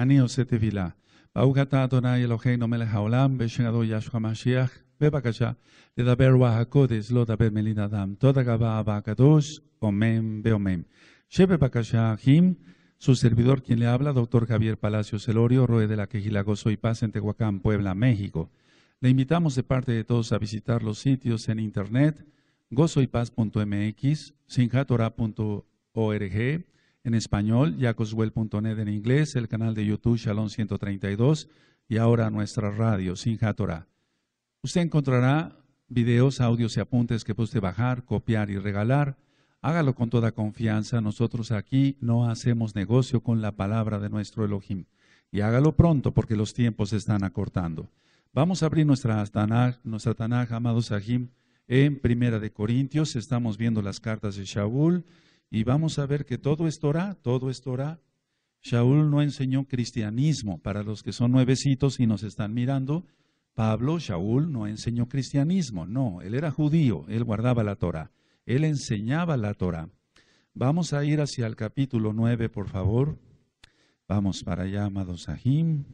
Anio setevila. Baugata Adonai Eloheinu melech haolam, beshenado Yashua Mashiach, bebakasha, de daber wahakodes, lo daber melina adam, toda gaba abakadosh, omen, beomen. Shebe bakasha, su servidor quien le habla, doctor Javier Palacios Elorio, roe de la Quejila Gozo y Paz en Tehuacán, Puebla, México. Le invitamos de parte de todos a visitar los sitios en internet, gozoipaz.mx, sinjatora.org, en español, jacoswell.net en inglés, el canal de YouTube Shalom 132 y ahora nuestra radio Sinja Usted encontrará videos, audios y apuntes que puede bajar, copiar y regalar. Hágalo con toda confianza. Nosotros aquí no hacemos negocio con la palabra de nuestro Elohim. Y hágalo pronto porque los tiempos se están acortando. Vamos a abrir nuestra Tanaj, nuestra Tanaj, amados en Primera de Corintios. Estamos viendo las cartas de Shaul. Y vamos a ver que todo es Torah, todo es Torah. Shaul no enseñó cristianismo. Para los que son nuevecitos y nos están mirando, Pablo, Shaul, no enseñó cristianismo. No, él era judío, él guardaba la Torah. Él enseñaba la Torah. Vamos a ir hacia el capítulo 9, por favor. Vamos para allá, amados Sahim.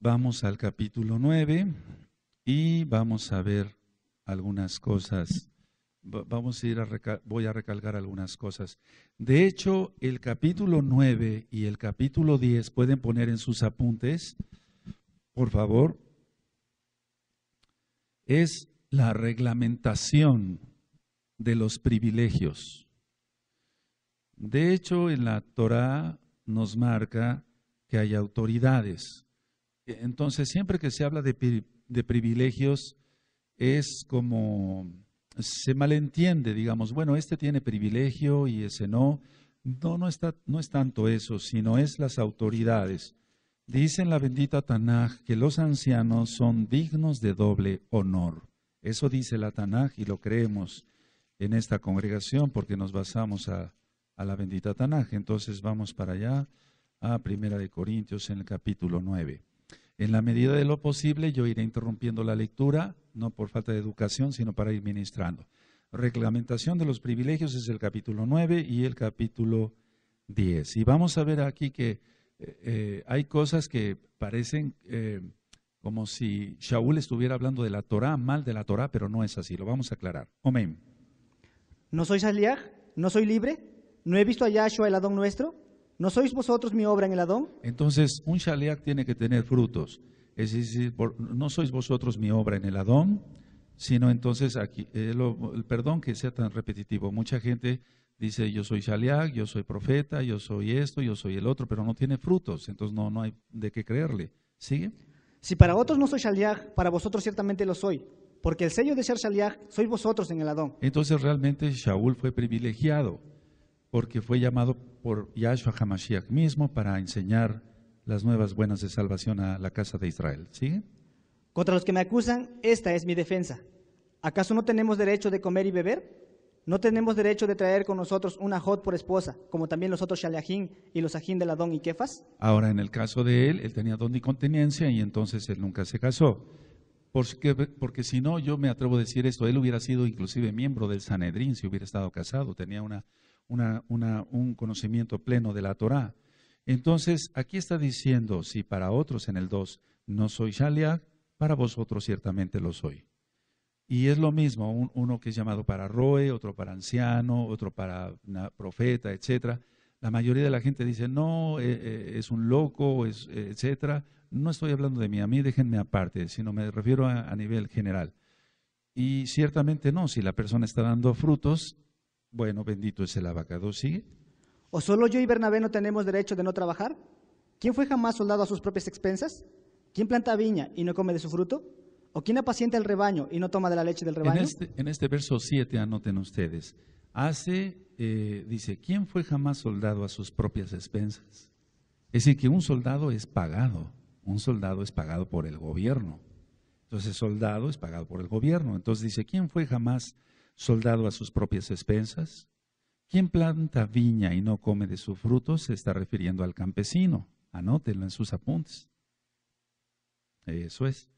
Vamos al capítulo 9 y vamos a ver algunas cosas vamos a ir a voy a recalcar algunas cosas. De hecho, el capítulo 9 y el capítulo 10 pueden poner en sus apuntes, por favor, es la reglamentación de los privilegios. De hecho, en la Torá nos marca que hay autoridades. E-, entonces, siempre que se habla de, de privilegios, es como se malentiende, digamos, bueno, este tiene privilegio y ese no. No, no, está, no es tanto eso, sino es las autoridades. dicen la bendita Tanaj que los ancianos son dignos de doble honor. Eso dice la Tanaj y lo creemos en esta congregación porque nos basamos a, la bendita Tanaj. Entonces vamos para allá a Primera de Corintios en el capítulo 9. En la medida de lo posible, yo iré interrumpiendo la lectura, no por falta de educación, sino para ir ministrando. Reglamentación de los privilegios es el capítulo 9 y el capítulo 10. Y vamos a ver aquí que eh, eh, hay cosas que parecen eh, como si Shaul estuviera hablando de la Torá, mal de la Torá, pero no es así. Lo vamos a aclarar. Amén. ¿No soy Saliah? ¿No soy libre? ¿No he visto a Yahshua, el Adón nuestro? ¿No sois vosotros mi obra en el Adón? Entonces, un shaliach tiene que tener frutos. Es decir, no sois vosotros mi obra en el Adón, sino entonces aquí, el eh, perdón que sea tan repetitivo. Mucha gente dice, yo soy shaliach, yo soy profeta, yo soy esto, yo soy el otro, pero no tiene frutos, entonces no, no hay de qué creerle. ¿Sigue? Si para otros no soy shaliach, para vosotros ciertamente lo soy porque el sello de ser Shaliach sois vosotros en el Adón. Entonces realmente Shaul fue privilegiado, porque fue llamado por Yahshua HaMashiach mismo para enseñar las nuevas buenas de salvación a la casa de Israel. ¿Sigue? Contra los que me acusan, esta es mi defensa. ¿Acaso no tenemos derecho de comer y beber? ¿No tenemos derecho de traer con nosotros una Jot por esposa, como también los otros Shaleahim y los Ajín de Ladón y Kefas? Ahora, en el caso de él, él tenía don y conteniencia y entonces él nunca se casó. Porque, porque si no, yo me atrevo a decir esto, él hubiera sido inclusive miembro del Sanedrín si hubiera estado casado, tenía una un conocimiento pleno de la Torá. Entonces, aquí está diciendo, si para otros en el 2 no soy Shaliach, para vosotros ciertamente lo soy. Y es lo mismo, uno que es llamado para Roe, otro para anciano, otro para profeta, etc. La mayoría de la gente dice, no, eh, eh, es un loco, etc. Eh, etcétera. No estoy hablando de mí, a mí déjenme aparte, sino me refiero a nivel general. Y ciertamente no, si la persona está dando frutos, bueno, bendito es el abacado. ¿Sigue? ¿O solo yo y Bernabé no tenemos derecho de no trabajar? ¿Quién fue jamás soldado a sus propias expensas? ¿Quién planta viña y no come de su fruto? ¿O quién apacienta el rebaño y no toma de la leche del rebaño? Este, en este, verso 7 anoten ustedes. Hace, eh, dice, ¿quién fue jamás soldado a sus propias expensas? Es decir, que un soldado es pagado. Un soldado es pagado por el gobierno. Entonces, soldado es pagado por el gobierno. Entonces dice, ¿quién fue jamás soldado a sus propias expensas? Quien planta viña y no come de sus frutos? se está refiriendo al campesino. Anótelo en sus apuntes. Eso es.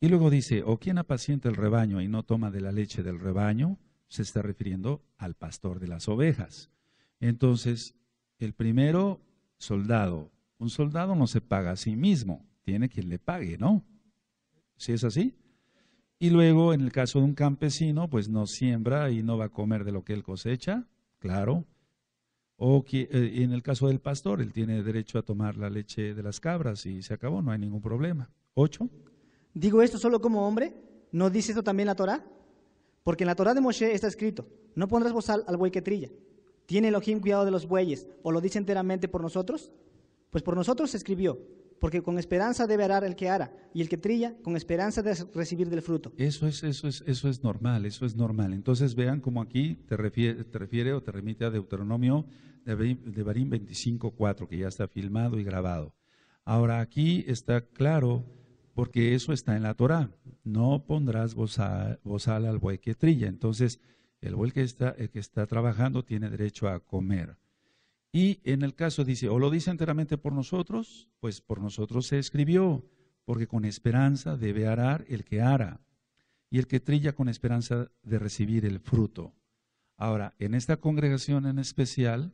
Y luego dice, o quién apacienta el rebaño y no toma de la leche del rebaño, se está refiriendo al pastor de las ovejas. Entonces, el primero, soldado. Un soldado no se paga a sí mismo, tiene quien le pague, ¿no? Si es así, y luego, en el caso de un campesino, pues no siembra y no va a comer de lo que él cosecha, claro. O que, eh, en el caso del pastor, él tiene derecho a tomar la leche de las cabras y se acabó, no hay ningún problema. Ocho. ¿Digo esto solo como hombre? ¿No dice esto también la Torá? Porque en la Torá de Moshe está escrito, no pondrás bozal al buey que trilla. ¿Tiene Elohim cuidado de los bueyes? ¿O lo dice enteramente por nosotros? Pues por nosotros se escribió, porque con esperanza debe arar el que ara, y el que trilla, con esperanza de recibir del fruto. Eso es, eso es, eso es normal, eso es normal. Entonces vean como aquí te refiere, o te remite a Deuteronomio de Barín 25.4, que ya está filmado y grabado. Ahora aquí está claro, porque eso está en la Torah, no pondrás bozal, al buey que trilla. Entonces, el buey que está, que está trabajando tiene derecho a comer. Y en el caso dice, o lo dice enteramente por nosotros, pues por nosotros se escribió, porque con esperanza debe arar el que ara, y el que trilla con esperanza de recibir el fruto. Ahora, en esta congregación en especial,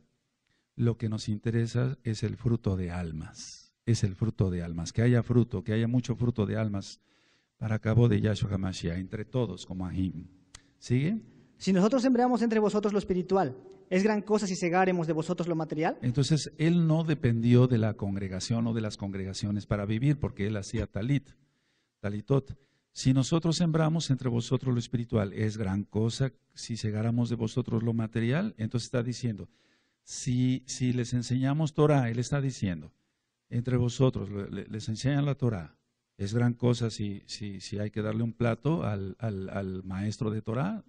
lo que nos interesa es el fruto de almas, es el fruto de almas, que haya fruto, que haya mucho fruto de almas para cabo de Yahshua HaMashiach, entre todos como Ahim. ¿Sigue? Si nosotros sembramos entre vosotros lo espiritual, ¿Es gran cosa si cegáremos de vosotros lo material? Entonces, él no dependió de la congregación o de las congregaciones para vivir, porque él hacía talit, talitot. Si nosotros sembramos entre vosotros lo espiritual, ¿es gran cosa si cegáramos de vosotros lo material? Entonces está diciendo, si, si les enseñamos Torah, él está diciendo, entre vosotros les enseñan la Torah, es gran cosa si, si, si hay que darle un plato al, al maestro de Torah,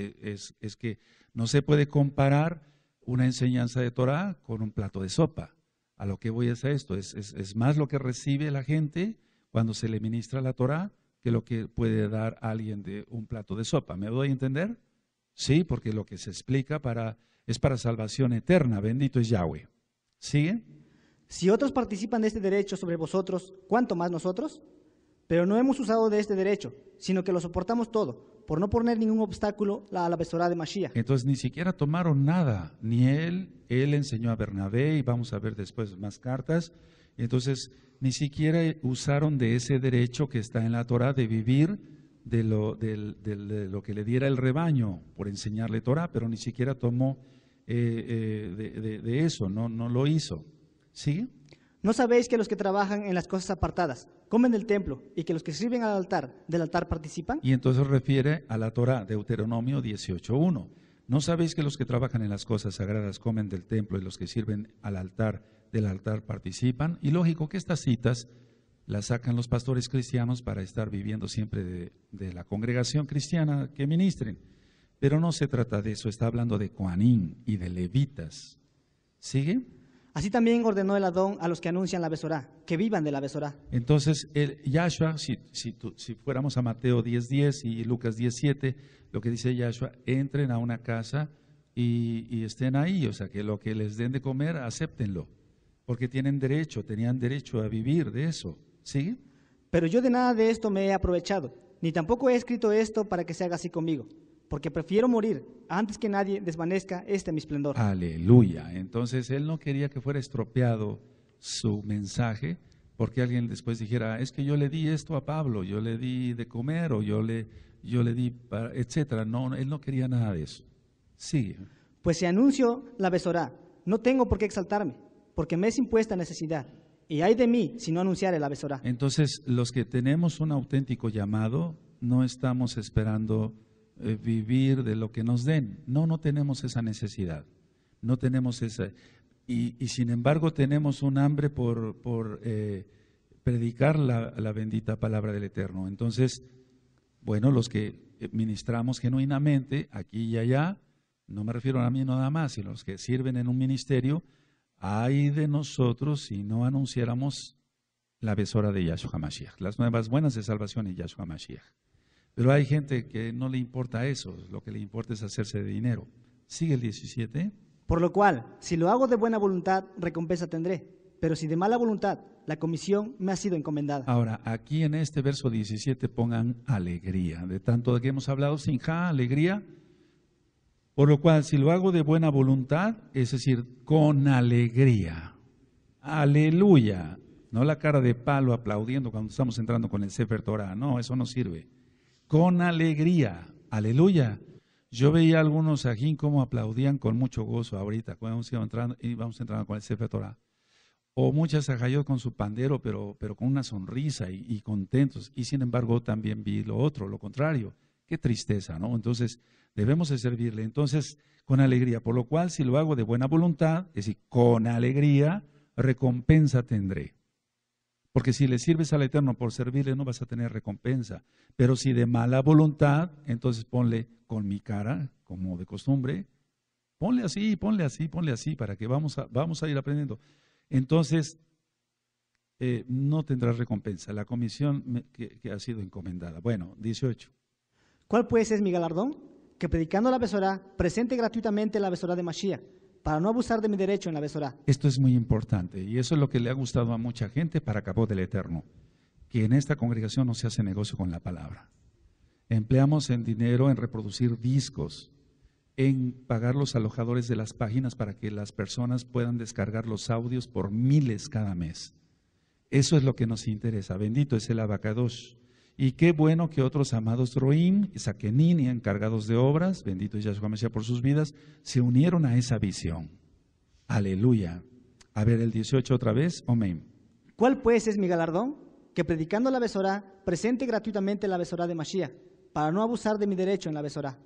eh, es, que no se puede comparar una enseñanza de Torah con un plato de sopa. A lo que voy es a esto, es, más lo que recibe la gente cuando se le ministra la Torah que lo que puede dar alguien de un plato de sopa. ¿Me doy a entender? Sí, porque lo que se explica para, es para salvación eterna. Bendito es Yahweh. ¿siguen? Si otros participan de este derecho sobre vosotros, ¿cuánto más nosotros? Pero no hemos usado de este derecho, sino que lo soportamos todo, por no poner ningún obstáculo a la persona de Mashiach. Entonces ni siquiera tomaron nada, ni él, él enseñó a Bernabé y vamos a ver después más cartas. Entonces ni siquiera usaron de ese derecho que está en la Torah de vivir de lo, de, lo que le diera el rebaño por enseñarle Torah, pero ni siquiera tomó eh, eh, de, eso, no, no lo hizo. ¿Sí? ¿No sabéis que los que trabajan en las cosas apartadas comen del templo y que los que sirven al altar del altar participan? Y entonces refiere a la Torá, Deuteronomio 18.1. ¿No sabéis que los que trabajan en las cosas sagradas comen del templo y los que sirven al altar del altar participan? Y lógico que estas citas las sacan los pastores cristianos para estar viviendo siempre de, la congregación cristiana que ministren. Pero no se trata de eso, está hablando de Coanín y de levitas. ¿Sigue? Así también ordenó el Adón a los que anuncian la Besorá, que vivan de la Besorá. Entonces, el Yahshua, si, si fuéramos a Mateo 10.10 y Lucas 10.7, lo que dice Yahshua, entren a una casa y, estén ahí, o sea, que lo que les den de comer, acéptenlo, porque tienen derecho, tenían derecho a vivir de eso, ¿sí? Pero yo de nada de esto me he aprovechado, ni tampoco he escrito esto para que se haga así conmigo, porque prefiero morir antes que nadie desvanezca este mi esplendor. Aleluya. Entonces él no quería que fuera estropeado su mensaje, porque alguien después dijera, es que yo le di esto a Pablo, yo le di de comer o yo le, yo le di, para, etcétera. No, él no quería nada de eso. Sigue. Pues si anuncio la besorá, no tengo por qué exaltarme, porque me es impuesta necesidad. Y hay de mí si no anunciaré la besorá. Entonces, los que tenemos un auténtico llamado, no estamos esperando eh, vivir de lo que nos den. No, no tenemos esa necesidad. No tenemos esa. Y, sin embargo tenemos un hambre por, eh, predicar la, bendita palabra del Eterno. Entonces, bueno, los que eh, ministramos genuinamente aquí y allá, no me refiero a mí nada más, sino los que sirven en un ministerio, ay de nosotros si no anunciáramos la besora de Yahshua Mashiach, las nuevas buenas de salvación en Yahshua Mashiach. Pero hay gente que no le importa eso, lo que le importa es hacerse de dinero. Sigue el 17. Por lo cual, si lo hago de buena voluntad, recompensa tendré, pero si de mala voluntad, la comisión me ha sido encomendada. Ahora, aquí en este verso 17 pongan alegría, de tanto de que hemos hablado, sin ja, alegría. Por lo cual, si lo hago de buena voluntad, es decir, con alegría. Aleluya. No la cara de palo aplaudiendo cuando estamos entrando con el Sefer Torah. No, eso no sirve con alegría. Aleluya. Yo veía algunos aquí como aplaudían con mucho gozo ahorita, cuando íbamos entrando, íbamos entrando con el Sefer Torah. O muchas ajayó con su pandero, pero, con una sonrisa y, contentos. Y sin embargo también vi lo otro, lo contrario. Qué tristeza, ¿no? Entonces debemos servirle. Entonces, con alegría. Por lo cual, si lo hago de buena voluntad, es decir, con alegría, recompensa tendré. Porque si le sirves al Eterno por servirle, no vas a tener recompensa. Pero si de mala voluntad, entonces ponle con mi cara, como de costumbre, ponle así, ponle así, ponle así, para que vamos a, ir aprendiendo. Entonces, eh, no tendrás recompensa. La comisión que, ha sido encomendada. Bueno, 18. ¿Cuál pues es mi galardón? Que predicando la besora, presente gratuitamente la besora de Mashiach para no abusar de mi derecho en la oral. Esto es muy importante y eso es lo que le ha gustado a mucha gente para Cabo del Eterno, que en esta congregación no se hace negocio con la palabra. Empleamos en dinero en reproducir discos, en pagar los alojadores de las páginas para que las personas puedan descargar los audios por miles cada mes. Eso es lo que nos interesa. Bendito es el abacadosh. Y qué bueno que otros amados Roim, Saquenín y encargados de obras, bendito Yahshua Mesías por sus vidas, se unieron a esa visión. Aleluya. A ver el 18 otra vez. Amén. ¿Cuál pues es mi galardón? Que predicando la besora presente gratuitamente la Besorá de Mashiach, para no abusar de mi derecho en la besora?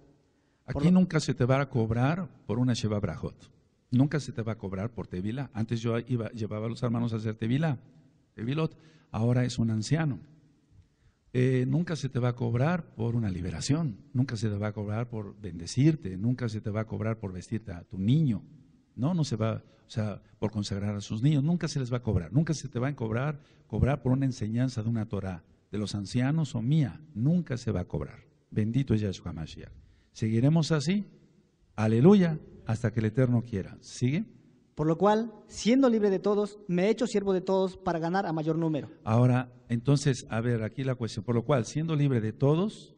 Aquí nunca se te va a cobrar por una Sheva Brajot. Nunca se te va a cobrar por Tevila. Antes yo llevaba a los hermanos a hacer Tevila, Tevilot. Ahora es un anciano eh, nunca se te va a cobrar por una liberación, nunca se te va a cobrar por bendecirte, nunca se te va a cobrar por vestirte a tu niño, no, no se va, o sea, por consagrar a sus niños, nunca se les va a cobrar, nunca se te va a cobrar, cobrar por una enseñanza de una Torah, de los ancianos o mía, nunca se va a cobrar. Bendito es Yahshua Mashiach. Seguiremos así, aleluya, hasta que el Eterno quiera. ¿Sigue? Por lo cual, siendo libre de todos, me he hecho siervo de todos para ganar a mayor número. Ahora, entonces, a ver, aquí la cuestión. Por lo cual, siendo libre de todos,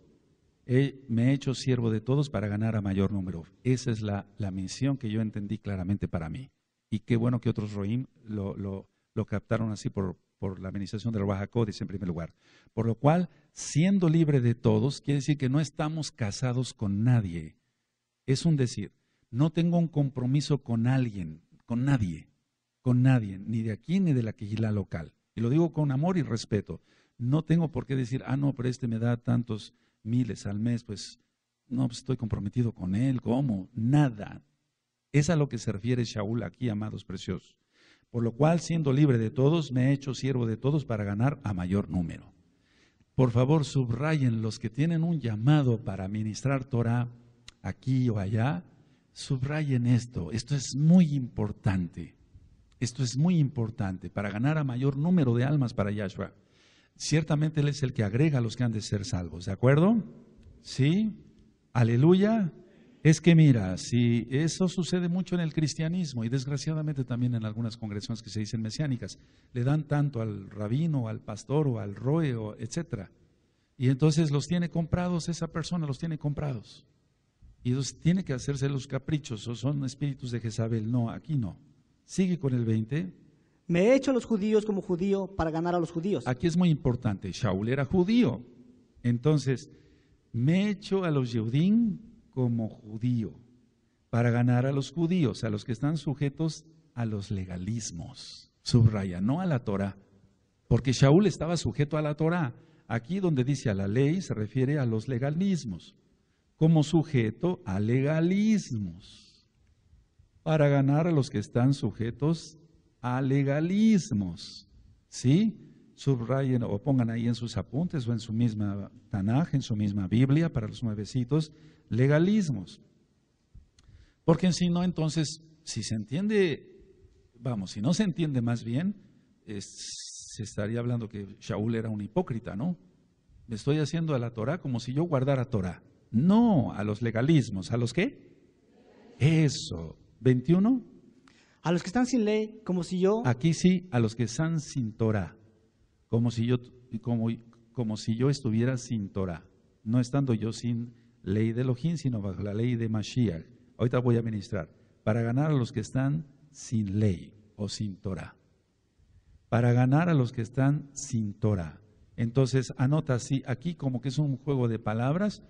he, me he hecho siervo de todos para ganar a mayor número. Esa es la, misión que yo entendí claramente para mí. Y qué bueno que otros Roim lo, captaron así por, la administración del Baja Códice en primer lugar. Por lo cual, siendo libre de todos, quiere decir que no estamos casados con nadie. Es un decir, no tengo un compromiso con alguien, con nadie, con nadie, ni de aquí ni de la quejila local. Y lo digo con amor y respeto. No tengo por qué decir, ah, no, pero este me da tantos miles al mes, pues no, pues, estoy comprometido con él, ¿cómo? Nada. Es a lo que se refiere Shaul aquí, amados preciosos. Por lo cual, siendo libre de todos, me he hecho siervo de todos para ganar a mayor número. Por favor, subrayen los que tienen un llamado para ministrar Torah aquí o allá, Subrayen esto, esto es muy importante. Esto es muy importante para ganar a mayor número de almas para Yahshua. Ciertamente Él es el que agrega a los que han de ser salvos, ¿de acuerdo? Sí, aleluya. Es que mira, si eso sucede mucho en el cristianismo y desgraciadamente también en algunas congregaciones que se dicen mesiánicas, le dan tanto al rabino, al pastor o al roe, etcétera. Y entonces los tiene comprados esa persona, los tiene comprados. Y tiene que hacerse los caprichos, o son espíritus de Jezabel. No, aquí no. Sigue con el 20. Me he hecho a los judíos como judío para ganar a los judíos. Aquí es muy importante. Shaul era judío. Entonces, me he hecho a los Yehudim como judío para ganar a los judíos, a los que están sujetos a los legalismos. Subraya, no a la Torah. Porque Shaul estaba sujeto a la Torah. Aquí donde dice a la ley se refiere a los legalismos como sujeto a legalismos, para ganar a los que están sujetos a legalismos. ¿Sí? Subrayen o pongan ahí en sus apuntes o en su misma Tanaj, en su misma Biblia, para los nuevecitos, legalismos. Porque si no, entonces, si se entiende, vamos, si no se entiende más bien, se estaría hablando que Shaul era un hipócrita, ¿no? Me estoy haciendo a la Torah como si yo guardara Torah. No a los legalismos. ¿A los qué? Eso. 21. A los que están sin ley, como si yo. Aquí sí, a los que están sin Torah. Como si yo, como, como si yo estuviera sin Torah. No estando yo sin ley de Elohim, sino bajo la ley de Mashiach. Ahorita voy a ministrar. Para ganar a los que están sin ley o sin Torah. Para ganar a los que están sin Torah. Entonces, anota así, aquí como que es un juego de palabras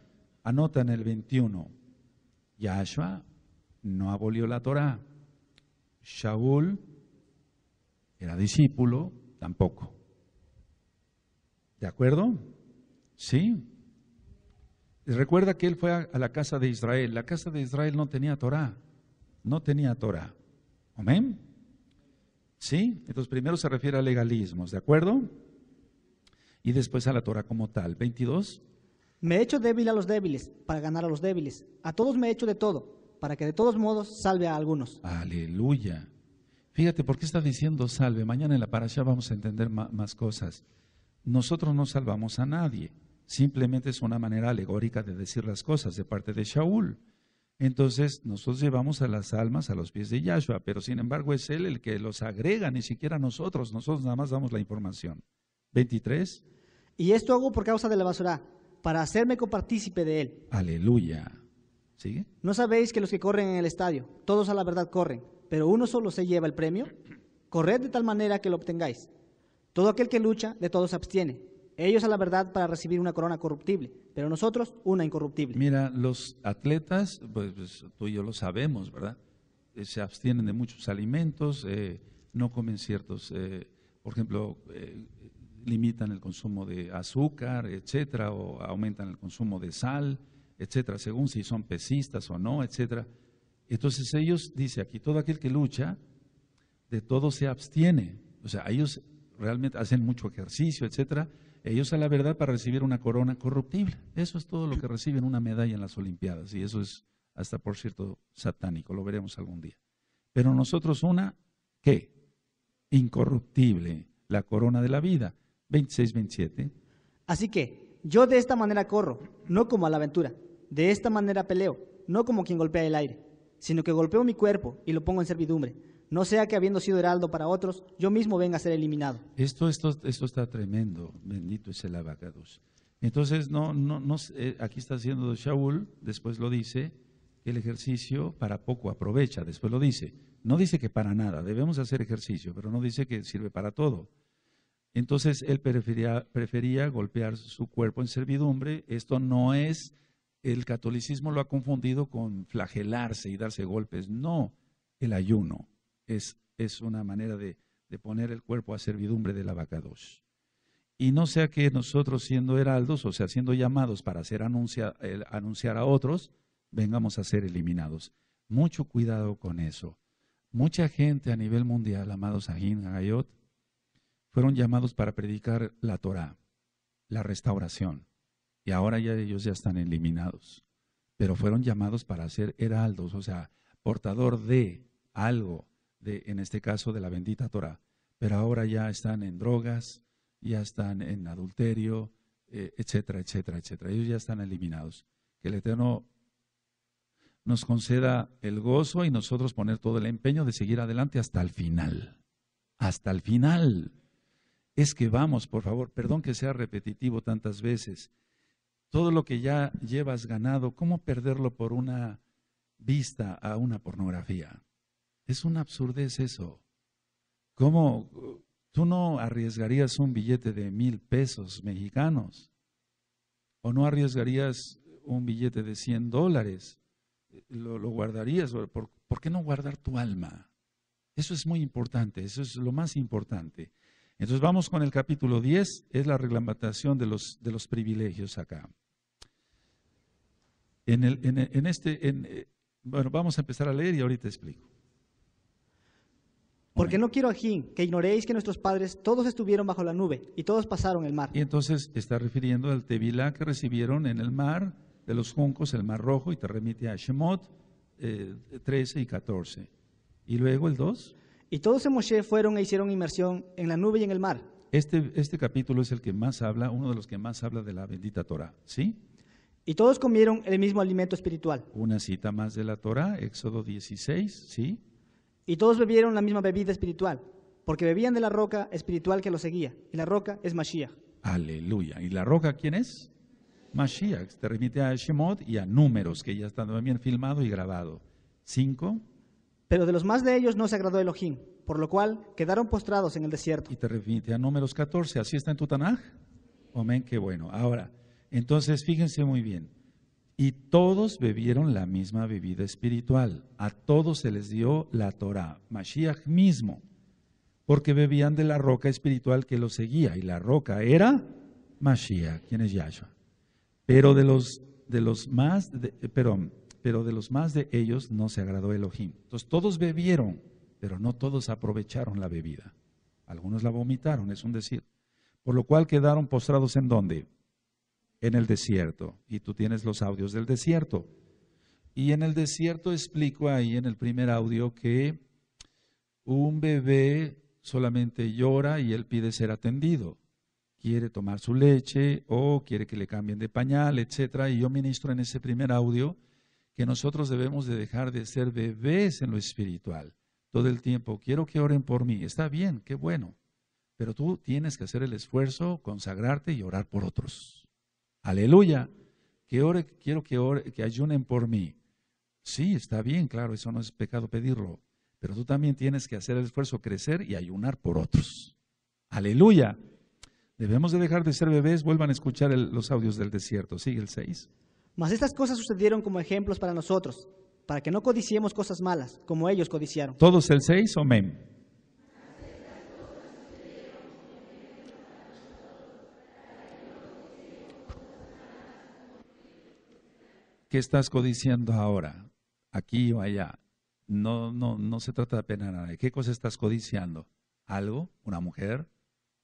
Anota en el 21. Yahshua no abolió la Torá. Shaul era discípulo, tampoco. ¿De acuerdo? ¿Sí? Recuerda que él fue a, la casa de Israel. La casa de Israel no tenía Torá. No tenía Torá. ¿Amén? ¿Sí? Entonces primero se refiere a legalismos, ¿de acuerdo? Y después a la Torah como tal. 22. Me he hecho débil a los débiles para ganar a los débiles. A todos me he hecho de todo para que de todos modos salve a algunos. Aleluya. Fíjate, ¿por qué está diciendo salve? Mañana en la parasha vamos a entender más cosas. Nosotros no salvamos a nadie. Simplemente es una manera alegórica de decir las cosas de parte de Shaul. Entonces, nosotros llevamos a las almas a los pies de Yahshua, pero sin embargo es Él el que los agrega, ni siquiera nosotros. Nosotros nada más damos la información. 23. Y esto hago por causa de la basura, para hacerme copartícipe de él. Aleluya. ¿Sigue? ¿No sabéis que los que corren en el estadio, todos a la verdad corren, pero uno solo se lleva el premio? Corred de tal manera que lo obtengáis. Todo aquel que lucha, de todos se abstiene. Ellos a la verdad para recibir una corona corruptible, pero nosotros una incorruptible. Mira, los atletas, pues, pues tú y yo lo sabemos, ¿verdad? Eh, se abstienen de muchos alimentos, eh, no comen ciertos, eh, por ejemplo, limitan el consumo de azúcar, etcétera, o aumentan el consumo de sal, etcétera, según si son pesistas o no, etcétera. Entonces ellos, dice aquí, todo aquel que lucha, de todo se abstiene. O sea, ellos realmente hacen mucho ejercicio, etcétera. Ellos a la verdad para recibir una corona corruptible. Eso es todo lo que reciben una medalla en las Olimpiadas. Y eso es hasta, por cierto, satánico. Lo veremos algún día. Pero nosotros una, ¿qué? Incorruptible, la corona de la vida. 26, 27. Así que yo de esta manera corro, no como a la aventura. De esta manera peleo, no como quien golpea el aire, sino que golpeo mi cuerpo y lo pongo en servidumbre. No sea que habiendo sido heraldo para otros, yo mismo venga a ser eliminado. Esto, está tremendo. Bendito es el abacados. Entonces, no, no, no, eh, aquí está haciendo Shaul, después lo dice, el ejercicio para poco aprovecha, después lo dice. No dice que para nada, debemos hacer ejercicio, pero no dice que sirve para todo. Entonces él prefería, golpear su cuerpo en servidumbre. Esto no es, el catolicismo lo ha confundido con flagelarse y darse golpes. No, el ayuno es, una manera de, poner el cuerpo a servidumbre de la vaca dos. Y no sea que nosotros siendo heraldos, o sea, siendo llamados para hacer anunciar a otros, vengamos a ser eliminados. Mucho cuidado con eso. Mucha gente a nivel mundial, amados Ajín, Gayot, fueron llamados para predicar la Torá, la restauración, y ahora ya ellos ya están eliminados, pero fueron llamados para ser heraldos, o sea, portador de algo, de, en este caso de la bendita Torá, pero ahora ya están en drogas, ya están en adulterio, eh, etcétera, etcétera, etcétera. Ellos ya están eliminados. Que el Eterno nos conceda el gozo y nosotros poner todo el empeño de seguir adelante hasta el final. Hasta el final es que vamos, por favor, perdón que sea repetitivo tantas veces, todo lo que ya llevas ganado, ¿cómo perderlo por una vista a una pornografía? Es una absurdez eso. ¿Cómo tú no arriesgarías un billete de mil pesos mexicanos? ¿O no arriesgarías un billete de cien dólares? Lo, guardarías. ¿Por qué no guardar tu alma? Eso es muy importante, eso es lo más importante. Entonces vamos con el capítulo 10, es la reglamentación de los, de los privilegios acá. En, el, en, este, eh, bueno, vamos a empezar a leer y ahorita explico. Porque no quiero ajín, que ignoréis que nuestros padres todos estuvieron bajo la nube y todos pasaron el mar. Y entonces está refiriendo al Tevilá que recibieron en el mar de los juncos, el mar rojo, y te remite a Shemot 13 eh, y 14. Y luego el 2. Y todos en Moshe fueron e hicieron inmersión en la nube y en el mar. Este, este, capítulo es el que más habla, uno de los que más habla de la bendita Torah, ¿sí? Y todos comieron el mismo alimento espiritual. Una cita más de la Torah, Éxodo 16, Y todos bebieron la misma bebida espiritual, porque bebían de la roca espiritual que los seguía, y la roca es Mashiach. Aleluya. ¿Y la roca quién es? Mashiach. Te remite a Shemot y a números, que ya están bien filmado y grabado. Cinco. Pero de los más de ellos no se agradó Elohim, por lo cual quedaron postrados en el desierto. Y te refieres a números 14, ¿así está en tu Amén, qué bueno. Ahora, entonces fíjense muy bien. Y todos bebieron la misma bebida espiritual. A todos se les dio la Torah, Mashiach mismo, porque bebían de la roca espiritual que los seguía. Y la roca era Mashiach, quien es Yahshua. Pero de los, de los más, de, perdón, pero de los más de ellos no se agradó Elohim. Entonces todos bebieron, pero no todos aprovecharon la bebida. Algunos la vomitaron, es un decir. Por lo cual quedaron postrados en dónde? En el desierto. Y tú tienes los audios del desierto. Y en el desierto explico ahí en el primer audio que un bebé solamente llora y él pide ser atendido. Quiere tomar su leche o quiere que le cambien de pañal, etcétera. Y yo ministro en ese primer audio que nosotros debemos de dejar de ser bebés en lo espiritual todo el tiempo. Quiero que oren por mí. Está bien, qué bueno. Pero tú tienes que hacer el esfuerzo, consagrarte y orar por otros. Aleluya. Que ore, quiero que, ayunen por mí. Sí, está bien, claro, eso no es pecado pedirlo. Pero tú también tienes que hacer el esfuerzo, crecer y ayunar por otros. Aleluya. Debemos de dejar de ser bebés. Vuelvan a escuchar los audios del desierto. Sigue el 6. Mas estas cosas sucedieron como ejemplos para nosotros, para que no codiciemos cosas malas, como ellos codiciaron. Todos el 6, amén. ¿Qué estás codiciando ahora? Aquí o allá. No, no, no se trata de pena nada. ¿Qué cosa estás codiciando? ¿Algo? ¿Una mujer?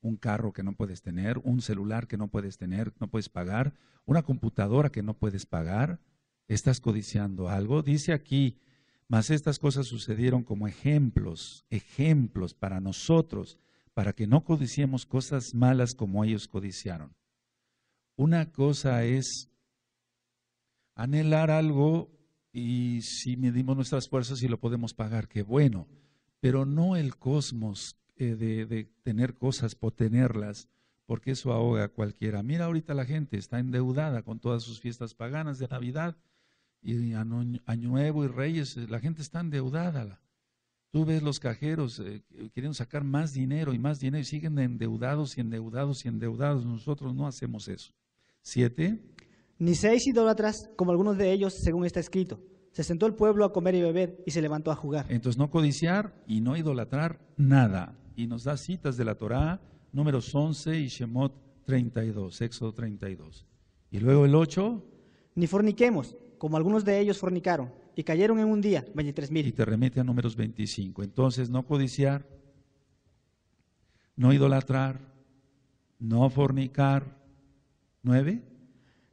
un carro que no puedes tener, un celular que no puedes tener, no puedes pagar, una computadora que no puedes pagar, estás codiciando algo. Dice aquí, mas estas cosas sucedieron como ejemplos, ejemplos para nosotros, para que no codiciemos cosas malas como ellos codiciaron. Una cosa es anhelar algo y si medimos nuestras fuerzas y lo podemos pagar, qué bueno, pero no el cosmos eh, de, tener cosas por tenerlas, porque eso ahoga a cualquiera. Mira, ahorita la gente está endeudada con todas sus fiestas paganas de Navidad y Año, Nuevo y Reyes, eh, la gente está endeudada. Tú ves los cajeros eh, quieren sacar más dinero y más dinero y siguen endeudados y endeudados y endeudados. Nosotros no hacemos eso. Siete. Ni seis idólatras como algunos de ellos, según está escrito. Se sentó el pueblo a comer y beber y se levantó a jugar. Entonces no codiciar y no idolatrar nada y nos da citas de la Torá, números 11 y Shemot 32, Éxodo 32. Y luego el 8. Ni forniquemos, como algunos de ellos fornicaron, y cayeron en un día 23 mil. Y te remite a números 25. Entonces, no codiciar, no idolatrar, no fornicar. 9.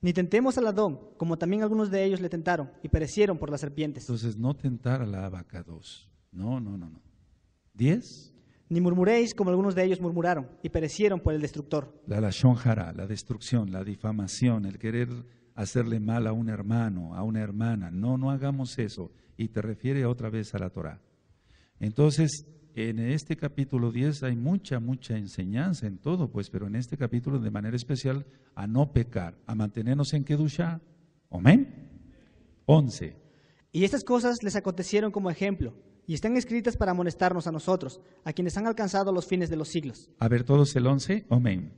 Ni tentemos al Adón, como también algunos de ellos le tentaron y perecieron por las serpientes. Entonces, no tentar a la vaca 2. No, no, no, no. 10. Ni murmuréis como algunos de ellos murmuraron y perecieron por el destructor. La lashon la destrucción, la difamación, el querer hacerle mal a un hermano, a una hermana. No, no hagamos eso. Y te refiere otra vez a la Torah. Entonces, en este capítulo 10 hay mucha, mucha enseñanza en todo, pues, pero en este capítulo de manera especial a no pecar, a mantenernos en Kedusha. Amén. 11. Y estas cosas les acontecieron como ejemplo y están escritas para amonestarnos a nosotros, a quienes han alcanzado los fines de los siglos. A ver todos el once, amén.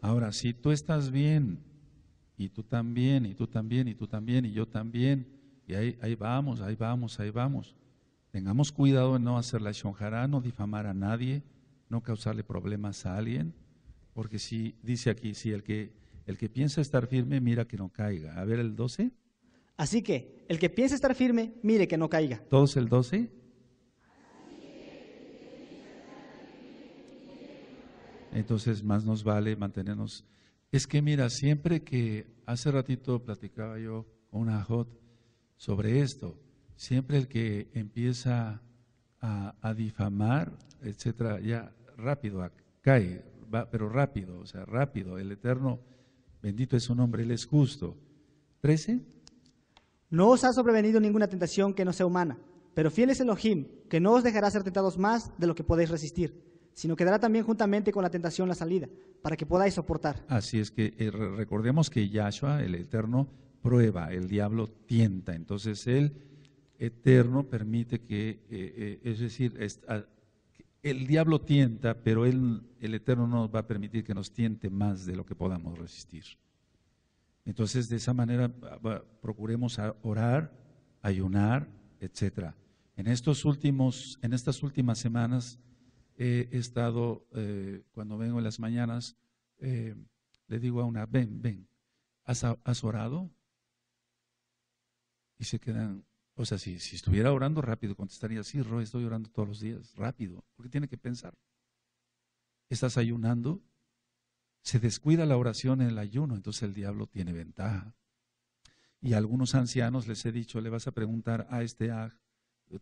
Ahora, si tú estás bien, y tú también, y tú también, y tú también, y yo también, y ahí, ahí vamos, ahí vamos, ahí vamos. Tengamos cuidado en no hacer la shonjara, no difamar a nadie, no causarle problemas a alguien, porque si dice aquí, si el que el que piensa estar firme, mira que no caiga. A ver el 12. Así que el que piensa estar firme, mire que no caiga. Todos el 12. Entonces más nos vale mantenernos. Es que mira, siempre que hace ratito platicaba yo con una hot sobre esto, siempre el que empieza a, difamar, etcétera, ya rápido cae pero rápido, o sea, rápido. El Eterno, bendito es su nombre, Él es justo. 13. No os ha sobrevenido ninguna tentación que no sea humana, pero fiel es Elohim, que no os dejará ser tentados más de lo que podéis resistir, sino que dará también juntamente con la tentación la salida, para que podáis soportar. Así es que eh, recordemos que Yahshua, el Eterno, prueba, el diablo tienta. Entonces, Él eterno permite que, eh, eh, es decir, el diablo tienta, pero el Eterno no va a permitir que nos tiente más de lo que podamos resistir. Entonces, de esa manera procuremos orar, ayunar, etcétera. En, estos últimos, en estas últimas semanas he estado, eh, cuando vengo en las mañanas, eh, le digo a una, ven, ven, ¿has orado? Y se quedan o sea, si, si estuviera orando rápido, contestaría, sí, Roy, estoy orando todos los días, rápido, porque tiene que pensar. ¿Estás ayunando? Se descuida la oración en el ayuno, entonces el diablo tiene ventaja. Y a algunos ancianos les he dicho, le vas a preguntar a este aj,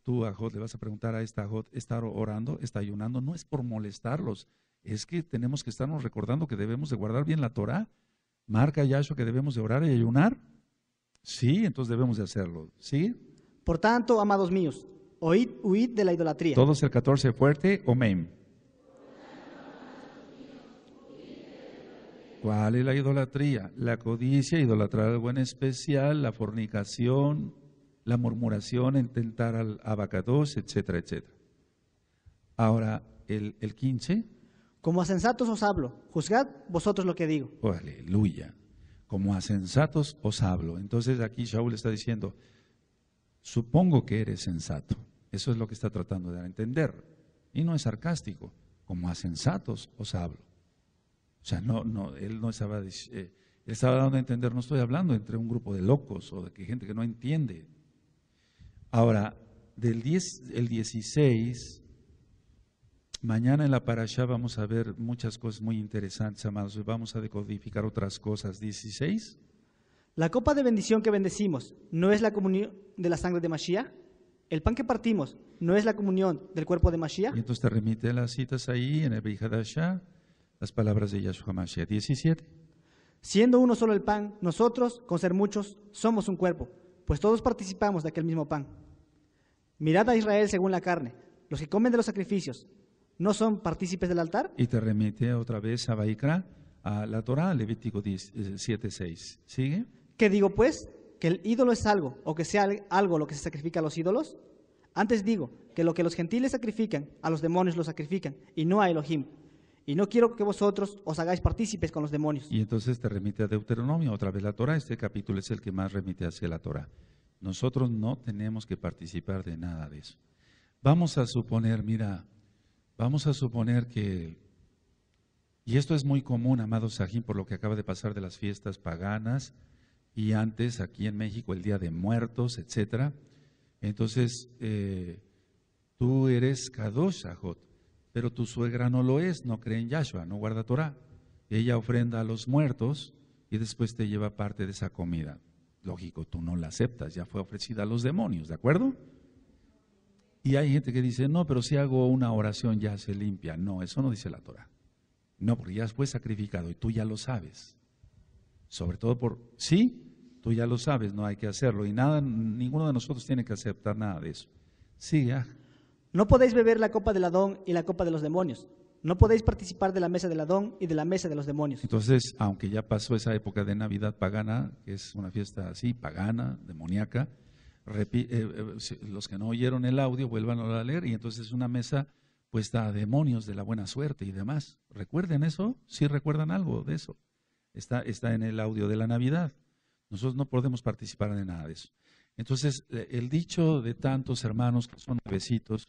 tú ajot, le vas a preguntar a esta ajot, ¿está orando? ¿Está ayunando? No es por molestarlos, es que tenemos que estarnos recordando que debemos de guardar bien la Torah. Marca eso que debemos de orar y ayunar. Sí, entonces debemos de hacerlo. ¿Sí? Por tanto, amados míos, oíd, huid de la idolatría. Todos el 14 fuerte, o mem. ¿Cuál es la idolatría? La codicia, idolatrar algo en especial, la fornicación, la murmuración, intentar al abacados, etcétera, etcétera. Ahora, el, el 15. Como a sensatos os hablo, juzgad vosotros lo que digo. Oh, aleluya. Como a sensatos os hablo. Entonces aquí Shaul está diciendo, supongo que eres sensato. Eso es lo que está tratando de dar a entender. Y no es sarcástico, como a sensatos os hablo. O sea, no, no, él no estaba, eh, dando a entender, no estoy hablando entre un grupo de locos o de gente que no entiende. Ahora, del 10, 16, mañana en la parasha vamos a ver muchas cosas muy interesantes, amados, vamos a decodificar otras cosas. 16, la copa de bendición que bendecimos no es la comunión de la sangre de Mashiach. El pan que partimos no es la comunión del cuerpo de Mashiach. Y entonces te remite las citas ahí en el las palabras de Yahshua Mashiach 17. Siendo uno solo el pan, nosotros, con ser muchos, somos un cuerpo, pues todos participamos de aquel mismo pan. Mirad a Israel según la carne, los que comen de los sacrificios, ¿no son partícipes del altar? Y te remite otra vez a Baikra, a la Torah, Levítico 7, eh, ¿Sigue? ¿Qué digo pues? ¿Que el ídolo es algo o que sea algo lo que se sacrifica a los ídolos? Antes digo que lo que los gentiles sacrifican, a los demonios lo sacrifican, y no a Elohim. Y no quiero que vosotros os hagáis partícipes con los demonios. Y entonces te remite a Deuteronomio, otra vez la Torah. Este capítulo es el que más remite hacia la Torah. Nosotros no tenemos que participar de nada de eso. Vamos a suponer, mira, vamos a suponer que, y esto es muy común, amado Sajín, por lo que acaba de pasar de las fiestas paganas, y antes aquí en México el Día de Muertos, etc. Entonces, eh, tú eres Kadosh Ajot, pero tu suegra no lo es, no cree en Yahshua, no guarda Torah. Ella ofrenda a los muertos y después te lleva parte de esa comida. Lógico, tú no la aceptas, ya fue ofrecida a los demonios, ¿de acuerdo? Y hay gente que dice, no, pero si hago una oración ya se limpia. No, eso no dice la Torah. No, porque ya fue sacrificado y tú ya lo sabes. Sobre todo por, sí, tú ya lo sabes, no hay que hacerlo. Y ninguno de nosotros tiene que aceptar nada de eso. Sí, No podéis beber la copa del Adón y la copa de los demonios. No podéis participar de la mesa del Adón y de la mesa de los demonios. Entonces, aunque ya pasó esa época de Navidad pagana, que es una fiesta así, pagana, demoníaca, eh, eh, los que no oyeron el audio vuelvan a leer y entonces es una mesa puesta a demonios de la buena suerte y demás. ¿Recuerden eso? ¿Sí recuerdan algo de eso? está, está en el audio de la Navidad. Nosotros no podemos participar de nada de eso. Entonces, eh, el dicho de tantos hermanos que son nuevecitos,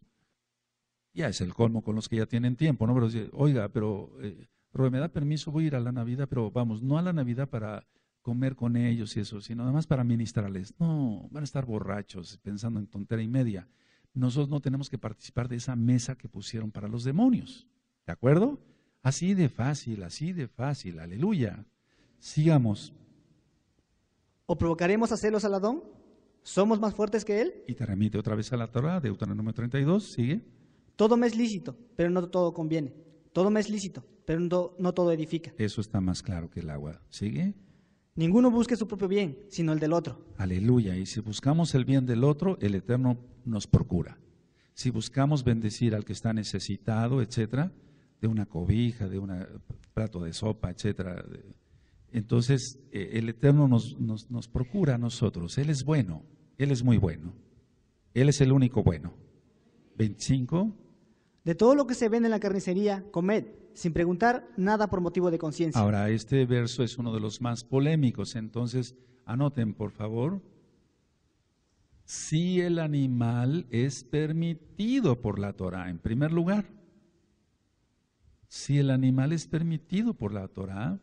ya es el colmo con los que ya tienen tiempo, ¿no? Pero, oiga, pero, eh, me da permiso, voy a ir a la Navidad, pero vamos, no a la Navidad para comer con ellos y eso, sino nada más para ministrarles. No, van a estar borrachos, pensando en tontera y media. Nosotros no tenemos que participar de esa mesa que pusieron para los demonios, ¿de acuerdo? Así de fácil, así de fácil, aleluya. Sigamos. ¿O provocaremos a celos a Ladón? ¿Somos más fuertes que él? Y te remite otra vez a la Torah, Deuteronomio 32, sigue. Todo me es lícito, pero no todo conviene. Todo me es lícito, pero no, todo edifica. Eso está más claro que el agua. ¿Sigue? Ninguno busque su propio bien, sino el del otro. Aleluya. Y si buscamos el bien del otro, el Eterno nos procura. Si buscamos bendecir al que está necesitado, etcétera, de una cobija, de un plato de sopa, etcétera, entonces, eh, el Eterno nos, nos, nos procura a nosotros. Él es bueno, Él es muy bueno. Él es el único bueno. 25. De todo lo que se vende en la carnicería, comed, sin preguntar nada por motivo de conciencia. Ahora, este verso es uno de los más polémicos, entonces anoten, por favor. Si el animal es permitido por la Torah, en primer lugar, si el animal es permitido por la Torah,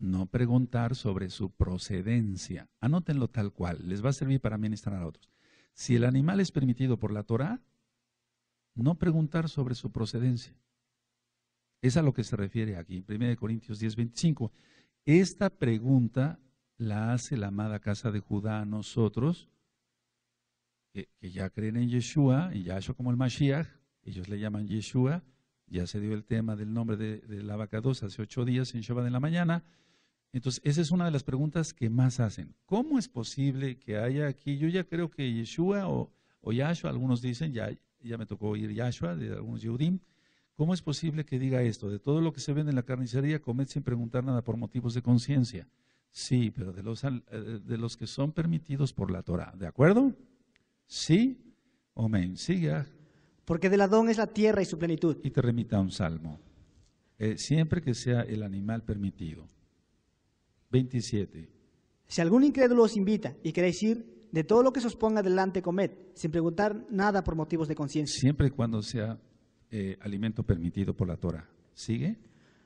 no preguntar sobre su procedencia. Anótenlo tal cual, les va a servir para ministrar a otros. Si el animal es permitido por la Torah, no preguntar sobre su procedencia. Es a lo que se refiere aquí, 1 Corintios 10.25 Esta pregunta la hace la amada casa de Judá a nosotros, que, ya creen en Yeshua, ya Yahshua como el Mashiach, ellos le llaman Yeshua, ya se dio el tema del nombre de, la vaca dos hace ocho días en Shabbat de la mañana, entonces, esa es una de las preguntas que más hacen. ¿Cómo es posible que haya aquí, yo ya creo que Yeshua o, Yahshua, algunos dicen, ya, me tocó oír Yahshua de algunos Yehudim, ¿cómo es posible que diga esto? De todo lo que se vende en la carnicería, comen sin preguntar nada por motivos de conciencia. Sí, pero de los, eh, de los que son permitidos por la Torah, ¿de acuerdo? Sí, amén, ah. Porque del Adón es la tierra y su plenitud. Y te remita un salmo, eh, siempre que sea el animal permitido. 27. Si algún incrédulo os invita y queréis ir, de todo lo que se os ponga delante comed, sin preguntar nada por motivos de conciencia. Siempre y cuando sea eh, alimento permitido por la Torah. ¿Sigue?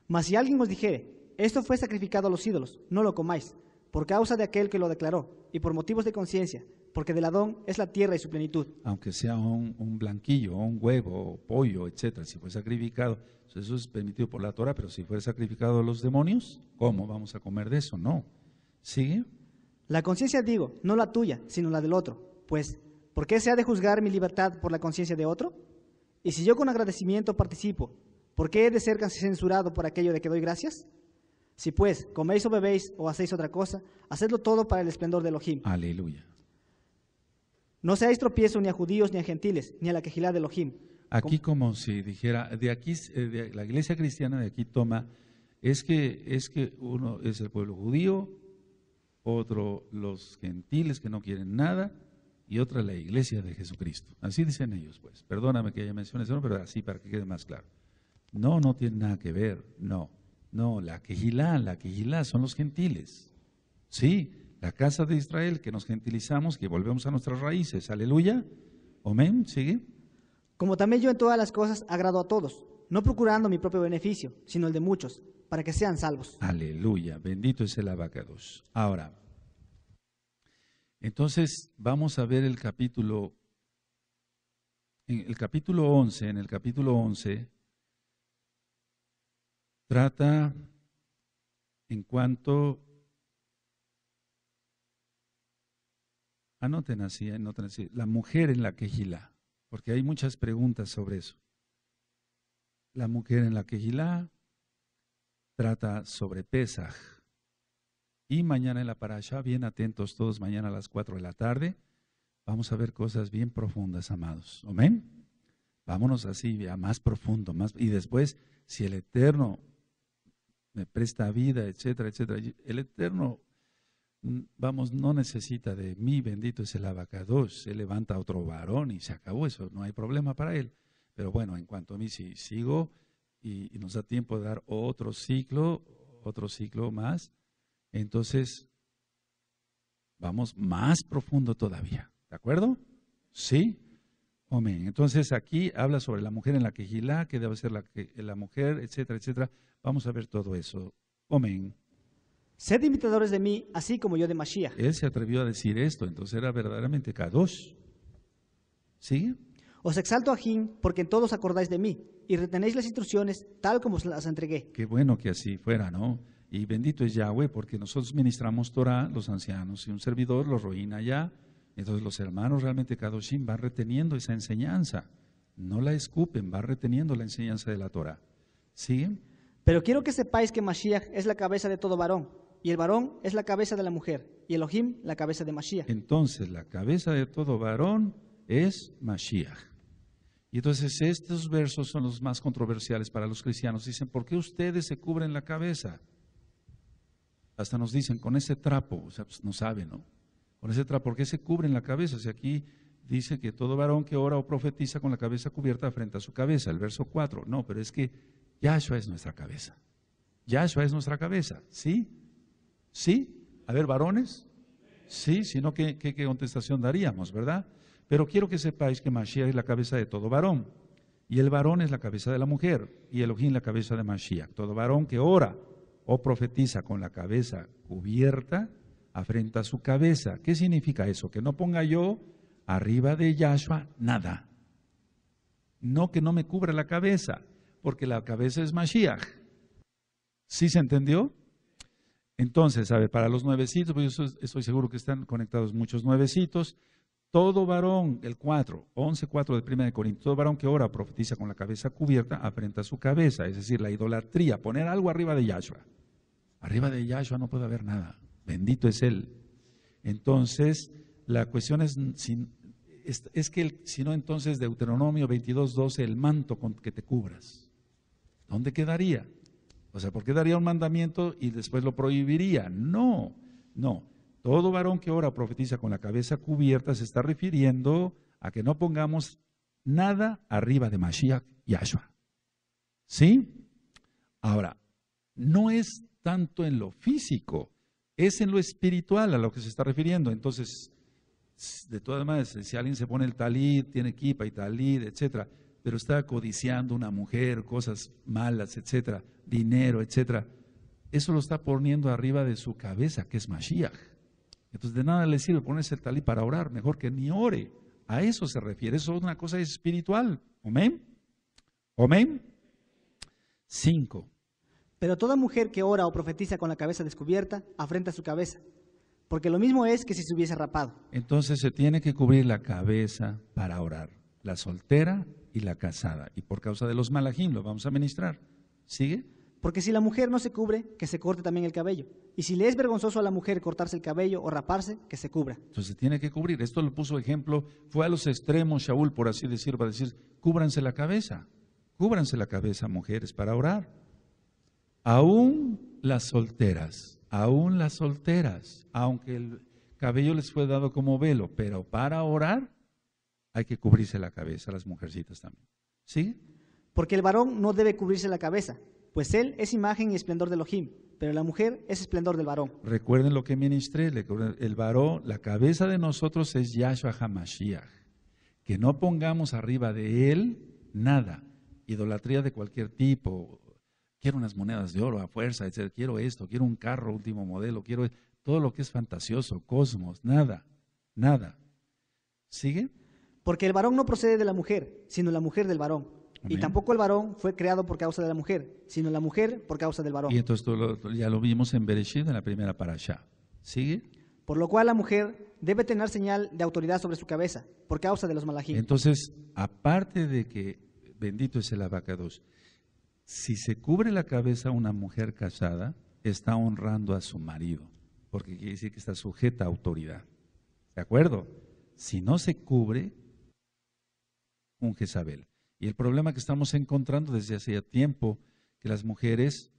Mas si alguien os dijere, esto fue sacrificado a los ídolos, no lo comáis, por causa de aquel que lo declaró, y por motivos de conciencia, porque del Adón es la tierra y su plenitud. Aunque sea un, blanquillo, un huevo, pollo, etcétera, si fue sacrificado, eso es permitido por la Torah, pero si fue sacrificado a los demonios, ¿cómo vamos a comer de eso? No. ¿Sigue? La conciencia digo, no la tuya, sino la del otro. Pues, ¿por qué se ha de juzgar mi libertad por la conciencia de otro? Y si yo con agradecimiento participo, ¿por qué he de ser censurado por aquello de que doy gracias? Si pues coméis o bebéis o hacéis otra cosa, hacedlo todo para el esplendor de Elohim. Aleluya. No seáis tropiezo ni a judíos, ni a gentiles, ni a la quejilá de Elohim. Aquí como si dijera, de aquí, eh, la iglesia cristiana de aquí toma, es que, es que uno es el pueblo judío, otro los gentiles que no quieren nada, y otra la iglesia de Jesucristo. Así dicen ellos, pues. Perdóname que haya mencionado eso, pero así para que quede más claro. No, no tiene nada que ver, no. No, la quejilá, la quejilá son los gentiles. Sí, la casa de Israel, que nos gentilizamos, que volvemos a nuestras raíces. Aleluya. Amén. Sigue. Como también yo en todas las cosas agrado a todos, no procurando mi propio beneficio, sino el de muchos, para que sean salvos. Aleluya. Bendito es el abacados. Ahora, entonces vamos a ver el capítulo. En el capítulo 11, en el capítulo 11, trata en cuanto Anoten ah, así, anoten eh, así. La mujer en la quejilá, porque hay muchas preguntas sobre eso. La mujer en la quejilá trata sobre Pesaj. Y mañana en la parasha, bien atentos todos, mañana a las 4 de la tarde, vamos a ver cosas bien profundas, amados. Amén. Vámonos así, a más profundo, más. Y después, si el Eterno me presta vida, etcétera, etcétera, el Eterno Mm, vamos, no necesita de mí, bendito es el abacados, se levanta otro varón y se acabó eso, no hay problema para él. Pero bueno, en cuanto a mí, si sigo y, nos da tiempo de dar otro ciclo, otro ciclo más, entonces vamos más profundo todavía, ¿de acuerdo? ¿Sí? Amén. Entonces aquí habla sobre la mujer en la quejilá, que debe ser la, que, la mujer, etcétera, etcétera. Vamos a ver todo eso. Amén. Sed imitadores de mí, así como yo de Mashiach. Él se atrevió a decir esto, entonces era verdaderamente Kadosh. ¿Sigue? Os exalto a Jim, porque en todos acordáis de mí, y retenéis las instrucciones tal como os las entregué. Qué bueno que así fuera, ¿no? Y bendito es Yahweh, porque nosotros ministramos Torah, los ancianos, y un servidor los ruina ya. Entonces los hermanos realmente Kadoshim van reteniendo esa enseñanza. No la escupen, van reteniendo la enseñanza de la Torah. ¿Sigue? Pero quiero que sepáis que Mashiach es la cabeza de todo varón y el varón es la cabeza de la mujer, y Elohim la cabeza de Mashiach. Entonces, la cabeza de todo varón es Mashiach. Y entonces estos versos son los más controversiales para los cristianos. Dicen, ¿por qué ustedes se cubren la cabeza? Hasta nos dicen, con ese trapo, o sea, pues, no saben, ¿no? Con ese trapo, ¿por qué se cubren la cabeza? si aquí dice que todo varón que ora o profetiza con la cabeza cubierta frente a su cabeza, el verso 4. No, pero es que Yahshua es nuestra cabeza. Yahshua es nuestra cabeza, ¿sí? ¿Sí? A ver, varones. Sí, sino no, ¿qué, ¿qué, qué, contestación daríamos, verdad? Pero quiero que sepáis que Mashiach es la cabeza de todo varón. Y el varón es la cabeza de la mujer. Y Elohim la cabeza de Mashiach. Todo varón que ora o profetiza con la cabeza cubierta, afrenta su cabeza. ¿Qué significa eso? Que no ponga yo arriba de Yahshua nada. No que no me cubra la cabeza, porque la cabeza es Mashiach. ¿Sí se entendió? Entonces, sabe, para los nuevecitos, pues yo estoy seguro que están conectados muchos nuevecitos. Todo varón, el 4, 11, 4 de 1 de Corintios, todo varón que ora profetiza con la cabeza cubierta, afrenta su cabeza, es decir, la idolatría, poner algo arriba de Yahshua. Arriba de Yahshua no puede haber nada, bendito es Él. Entonces, la cuestión es, es, que si no, entonces Deuteronomio 22, 12, el manto con que te cubras, ¿dónde quedaría? O sea, ¿por qué daría un mandamiento y después lo prohibiría? No, no. Todo varón que ora profetiza con la cabeza cubierta se está refiriendo a que no pongamos nada arriba de Mashiach ashua ¿Sí? Ahora, no es tanto en lo físico, es en lo espiritual a lo que se está refiriendo. Entonces, de todas maneras, si alguien se pone el talid, tiene equipa y talid, etcétera, pero está codiciando una mujer, cosas malas, etcétera, dinero, etcétera, eso lo está poniendo arriba de su cabeza, que es Mashiach. Entonces de nada le sirve ponerse el talí para orar, mejor que ni ore. A eso se refiere, eso es una cosa espiritual. Amén. Amén. cinco, Pero toda mujer que ora o profetiza con la cabeza descubierta, afrenta su cabeza, porque lo mismo es que si se hubiese rapado. Entonces se tiene que cubrir la cabeza para orar, la soltera y la casada, y por causa de los malajim lo vamos a ministrar. ¿Sigue? Porque si la mujer no se cubre, que se corte también el cabello. Y si le es vergonzoso a la mujer cortarse el cabello o raparse, que se cubra. Entonces tiene que cubrir. Esto lo puso ejemplo, fue a los extremos Shaul, por así decir, para decir, cúbranse la cabeza. Cúbranse la cabeza, mujeres, para orar. Aún las solteras, aún las solteras, aunque el cabello les fue dado como velo, pero para orar hay que cubrirse la cabeza, las mujercitas también. ¿Sí? Porque el varón no debe cubrirse la cabeza, pues él es imagen y esplendor del Elohim, pero la mujer es esplendor del varón. Recuerden lo que ministré, el varón, la cabeza de nosotros es Yahshua HaMashiach. Que no pongamos arriba de él nada, idolatría de cualquier tipo, quiero unas monedas de oro a fuerza, Quiero esto, quiero un carro último modelo, quiero todo lo que es fantasioso, cosmos, nada, nada. ¿Sigue? Porque el varón no procede de la mujer, sino la mujer del varón. Y tampoco el varón fue creado por causa de la mujer, sino la mujer por causa del varón. Y entonces ya lo vimos en Bereshit, en la primera parasha. ¿Sigue? Por lo cual la mujer debe tener señal de autoridad sobre su cabeza, por causa de los malajíes. Entonces, aparte de que, bendito es el abacados, si se cubre la cabeza una mujer casada, está honrando a su marido, porque quiere decir que está sujeta a autoridad. ¿De acuerdo? Si no se cubre, un Jezabel. Y el problema que estamos encontrando desde hace tiempo, que las mujeres,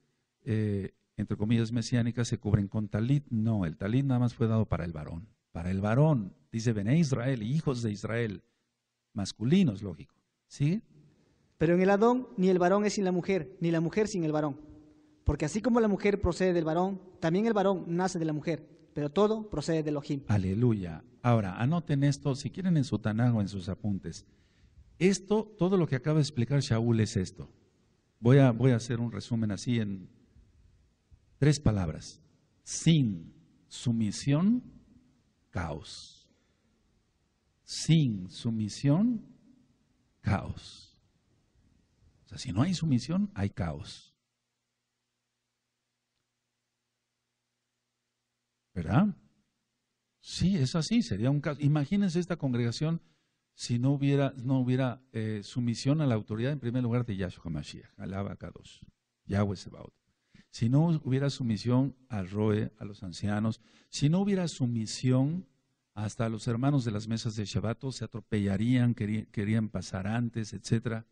eh, entre comillas, mesiánicas, se cubren con talit. No, el talit nada más fue dado para el varón. Para el varón, dice Bené Israel, hijos de Israel, masculinos, lógico. ¿Sí? Pero en el Adón, ni el varón es sin la mujer, ni la mujer sin el varón. Porque así como la mujer procede del varón, también el varón nace de la mujer, pero todo procede del Ojim. Aleluya. Ahora, anoten esto, si quieren en su tanago, en sus apuntes. Esto, todo lo que acaba de explicar Shaul es esto. Voy a, hacer un resumen así en tres palabras. Sin sumisión, caos. Sin sumisión, caos. O sea, si no hay sumisión, hay caos. ¿Verdad? Sí, es así, sería un caos. Imagínense esta congregación si no hubiera, no hubiera eh, sumisión a la autoridad en primer lugar de Yahshua Mashiach, Alaba Kadosh, Yahweh Sebaot. Si no hubiera sumisión al Roe, a los ancianos, si no hubiera sumisión hasta a los hermanos de las mesas de Shabbat, se atropellarían, querían pasar antes, etcétera.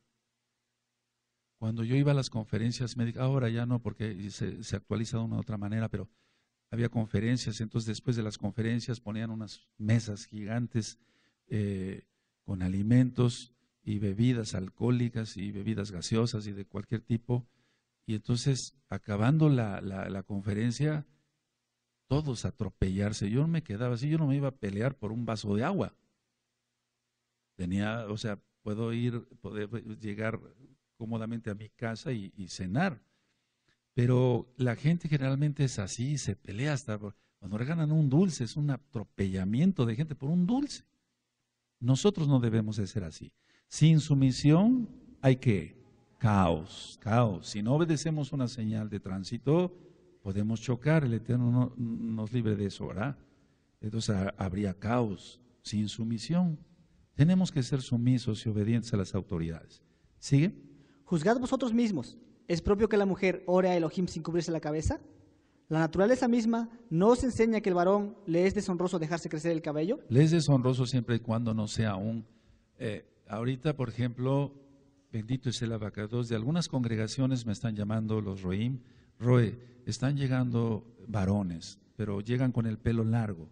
Cuando yo iba a las conferencias dije ahora ya no, porque se, actualiza de una u otra manera, pero había conferencias, entonces después de las conferencias ponían unas mesas gigantes eh, con alimentos y bebidas alcohólicas y bebidas gaseosas y de cualquier tipo. Y entonces, acabando la, conferencia, todos atropellarse. Yo no me quedaba así, yo no me iba a pelear por un vaso de agua. Tenía, o sea, puedo ir, poder llegar cómodamente a mi casa y, cenar. Pero la gente generalmente es así, se pelea hasta por, cuando regalan un dulce, es un atropellamiento de gente por un dulce. Nosotros no debemos de ser así. Sin sumisión hay que caos, caos. Si no obedecemos una señal de tránsito, podemos chocar. El Eterno nos libre de eso, ¿verdad? Entonces habría caos sin sumisión. Tenemos que ser sumisos y obedientes a las autoridades. ¿Sigue? Juzgad vosotros mismos. ¿Es propio que la mujer ore a Elohim sin cubrirse la cabeza? La naturaleza misma nos enseña que el varón le es deshonroso dejarse crecer el cabello. Le es deshonroso siempre y cuando no sea un... Eh, ahorita, por ejemplo, bendito es el abacados, de algunas congregaciones me están llamando los Roim, Roe, están llegando varones, pero llegan con el pelo largo.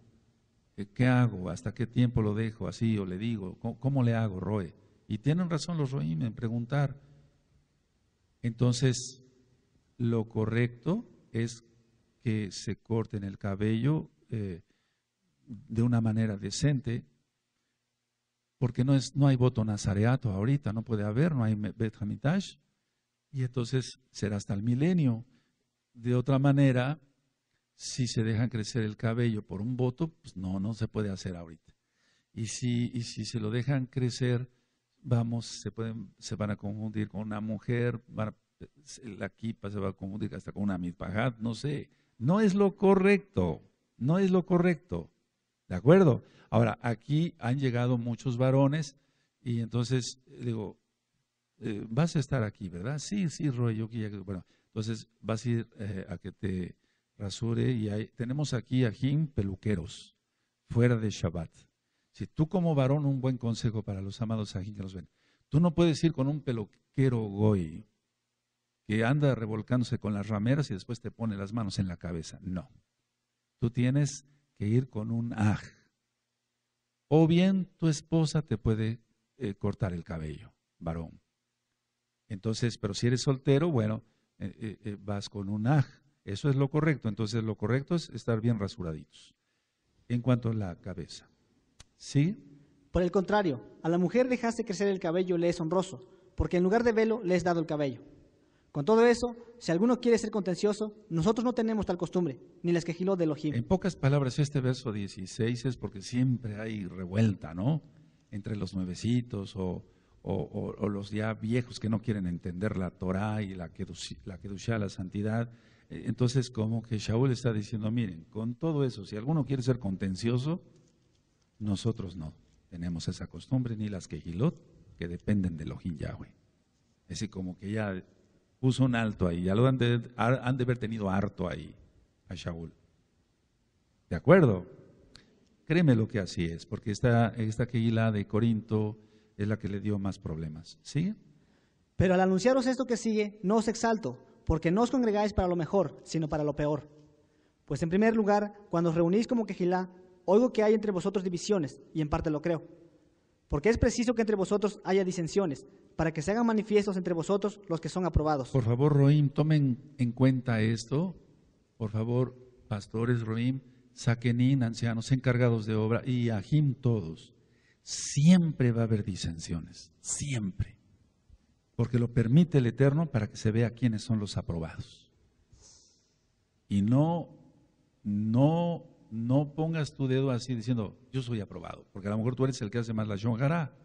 Eh, ¿Qué hago? ¿Hasta qué tiempo lo dejo así o le digo? ¿Cómo, cómo le hago, Roe? Y tienen razón los Roim en preguntar. Entonces, lo correcto es que se corten el cabello eh, de una manera decente, porque no, es, no hay voto nazareato ahorita, no puede haber, no hay betra Hamitash, y entonces será hasta el milenio. De otra manera, si se dejan crecer el cabello por un voto, pues no, no se puede hacer ahorita. Y si, y si se lo dejan crecer, vamos, se, pueden, se van a confundir con una mujer, la kipa se va a confundir hasta con una mitpajat, no sé. No es lo correcto, no es lo correcto. ¿De acuerdo? Ahora, aquí han llegado muchos varones y entonces digo, eh, vas a estar aquí, ¿verdad? Sí, sí, Roy, yo que Bueno, entonces vas a ir eh, a que te rasure y tenemos aquí a Jim Peluqueros, fuera de Shabbat. Si tú como varón, un buen consejo para los amados Jim que nos ven. Tú no puedes ir con un peluquero goy, que anda revolcándose con las rameras y después te pone las manos en la cabeza. No. Tú tienes que ir con un aj. O bien tu esposa te puede eh, cortar el cabello, varón. Entonces, pero si eres soltero, bueno, eh, eh, vas con un aj. Eso es lo correcto. Entonces, lo correcto es estar bien rasuraditos. En cuanto a la cabeza. ¿Sí? Por el contrario, a la mujer dejaste crecer el cabello le es honroso, porque en lugar de velo le has dado el cabello. Con todo eso, si alguno quiere ser contencioso, nosotros no tenemos tal costumbre, ni las quejiló de Elohim. En pocas palabras, este verso 16 es porque siempre hay revuelta, ¿no? Entre los nuevecitos o, los ya viejos que no quieren entender la Torah y la, que la la santidad. Eh, entonces, como que Shaul está diciendo, miren, con todo eso, si alguno quiere ser contencioso, nosotros no tenemos esa costumbre, ni las quejilot, que dependen de Elohim Yahweh. Es decir, como que ya puso un alto ahí. Ya lo han de, haber tenido harto ahí, a Shaul. ¿De acuerdo? Créeme lo que así es, porque esta, esta de Corinto es la que le dio más problemas. ¿Sigue? Pero al anunciaros esto que sigue, no os exalto, porque no os congregáis para lo mejor, sino para lo peor. Pues en primer lugar, cuando os reunís como quejilá, oigo que hay entre vosotros divisiones, y en parte lo creo. Porque es preciso que entre vosotros haya disensiones, para que se hagan manifiestos entre vosotros los que son aprobados. Por favor, Roim, tomen en cuenta esto. Por favor, pastores, Roim, Saquenín, ancianos, encargados de obra, y Ajim todos. Siempre va a haber disensiones, siempre. Porque lo permite el Eterno para que se vea quiénes son los aprobados. Y no, no no pongas tu dedo así diciendo, yo soy aprobado, porque a lo mejor tú eres el que hace más la yongara.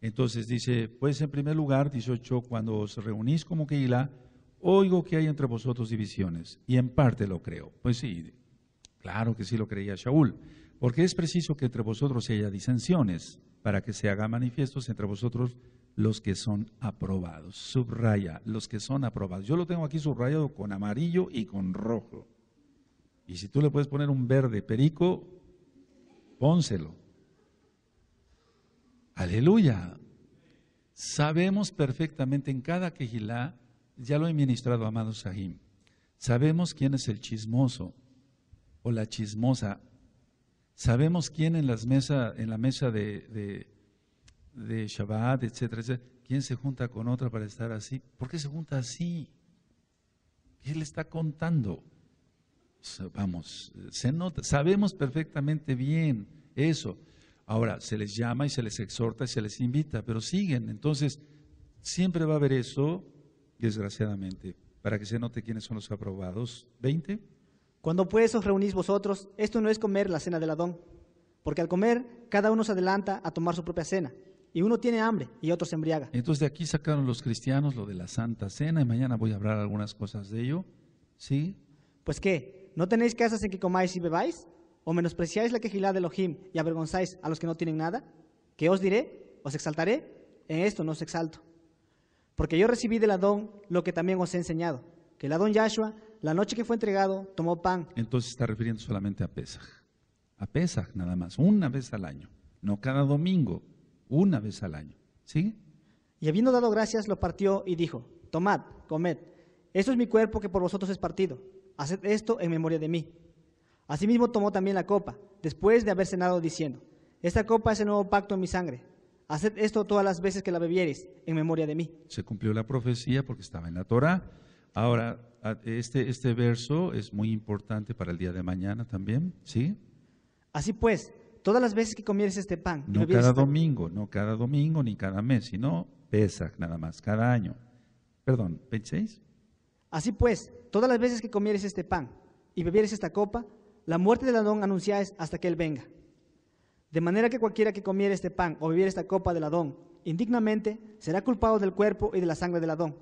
Entonces dice, pues en primer lugar, 18, cuando os reunís como Keila, oigo que hay entre vosotros divisiones, y en parte lo creo. Pues sí, claro que sí lo creía Shaul, porque es preciso que entre vosotros haya disensiones, para que se haga manifiestos entre vosotros los que son aprobados. Subraya, los que son aprobados. Yo lo tengo aquí subrayado con amarillo y con rojo. Y si tú le puedes poner un verde perico, pónselo. Aleluya. Sabemos perfectamente en cada quejilá, ya lo he ministrado, amado Sahim, sabemos quién es el chismoso o la chismosa. Sabemos quién en, las en la mesa de, Shabbat, etcétera, quién se junta con otra para estar así. ¿Por qué se junta así? ¿Qué le está contando? Vamos, se nota, sabemos perfectamente bien eso. Ahora, se les llama y se les exhorta y se les invita, pero siguen. Entonces, siempre va a haber eso, desgraciadamente, para que se note quiénes son los aprobados. 20. Cuando pues os reunís vosotros, esto no es comer la cena del Adón, porque al comer cada uno se adelanta a tomar su propia cena, y uno tiene hambre y otro se embriaga. Entonces de aquí sacaron los cristianos lo de la Santa Cena, y mañana voy a hablar algunas cosas de ello. ¿Sí? Pues qué, ¿No tenéis casas en que comáis y bebáis? ¿O menospreciáis la quejilá de Ojim y avergonzáis a los que no tienen nada? ¿Qué os diré? ¿Os exaltaré? En esto no os exalto. Porque yo recibí del Adón lo que también os he enseñado, que el Adón Yahshua, la noche que fue entregado, tomó pan. Entonces está refiriendo solamente a Pesaj. A Pesaj nada más, una vez al año. No cada domingo, una vez al año. ¿Sigue? Y habiendo dado gracias, lo partió y dijo, tomad, comed, eso es mi cuerpo que por vosotros es partido Haced esto en memoria de mí. Asimismo tomó también la copa, después de haber cenado, diciendo, Esta copa es el nuevo pacto en mi sangre. Haced esto todas las veces que la bebieres, en memoria de mí. Se cumplió la profecía porque estaba en la Torá. Ahora, este, este, verso es muy importante para el día de mañana también, ¿sí? Así pues, todas las veces que comieres este pan. No cada este domingo, no cada domingo ni cada mes, sino Pesach nada más, cada año. Perdón, 26. Así pues, todas las veces que comieres este pan y bebieres esta copa, la muerte del Adón anunciáis hasta que Él venga. De manera que cualquiera que comiere este pan o bebiere esta copa del Adón indignamente será culpado del cuerpo y de la sangre del Adón.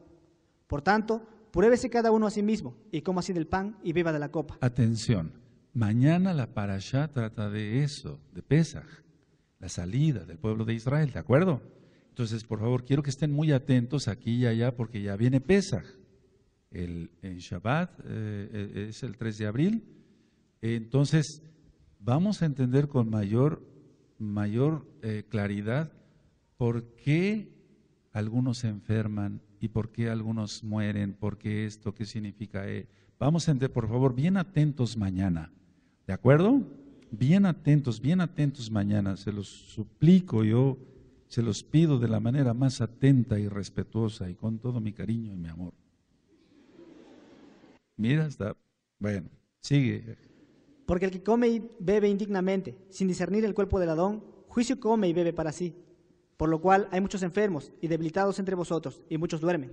Por tanto, pruébese cada uno a sí mismo y coma así del pan y beba de la copa. Atención, mañana la parashá trata de eso, de Pesaj, la salida del pueblo de Israel, ¿de acuerdo? Entonces, por favor, quiero que estén muy atentos aquí y allá porque ya viene Pesaj el, en Shabbat, eh, eh, es el 3 de abril. Entonces, vamos a entender con mayor, mayor eh, claridad por qué algunos se enferman y por qué algunos mueren, por qué esto, qué significa. Vamos a entender, por favor, bien atentos mañana. ¿De acuerdo? Bien atentos, bien atentos mañana. Se los suplico yo, se los pido de la manera más atenta y respetuosa y con todo mi cariño y mi amor. Mira, está. Bueno, sigue. Porque el que come y bebe indignamente, sin discernir el cuerpo del Adón, juicio come y bebe para sí. Por lo cual hay muchos enfermos y debilitados entre vosotros, y muchos duermen.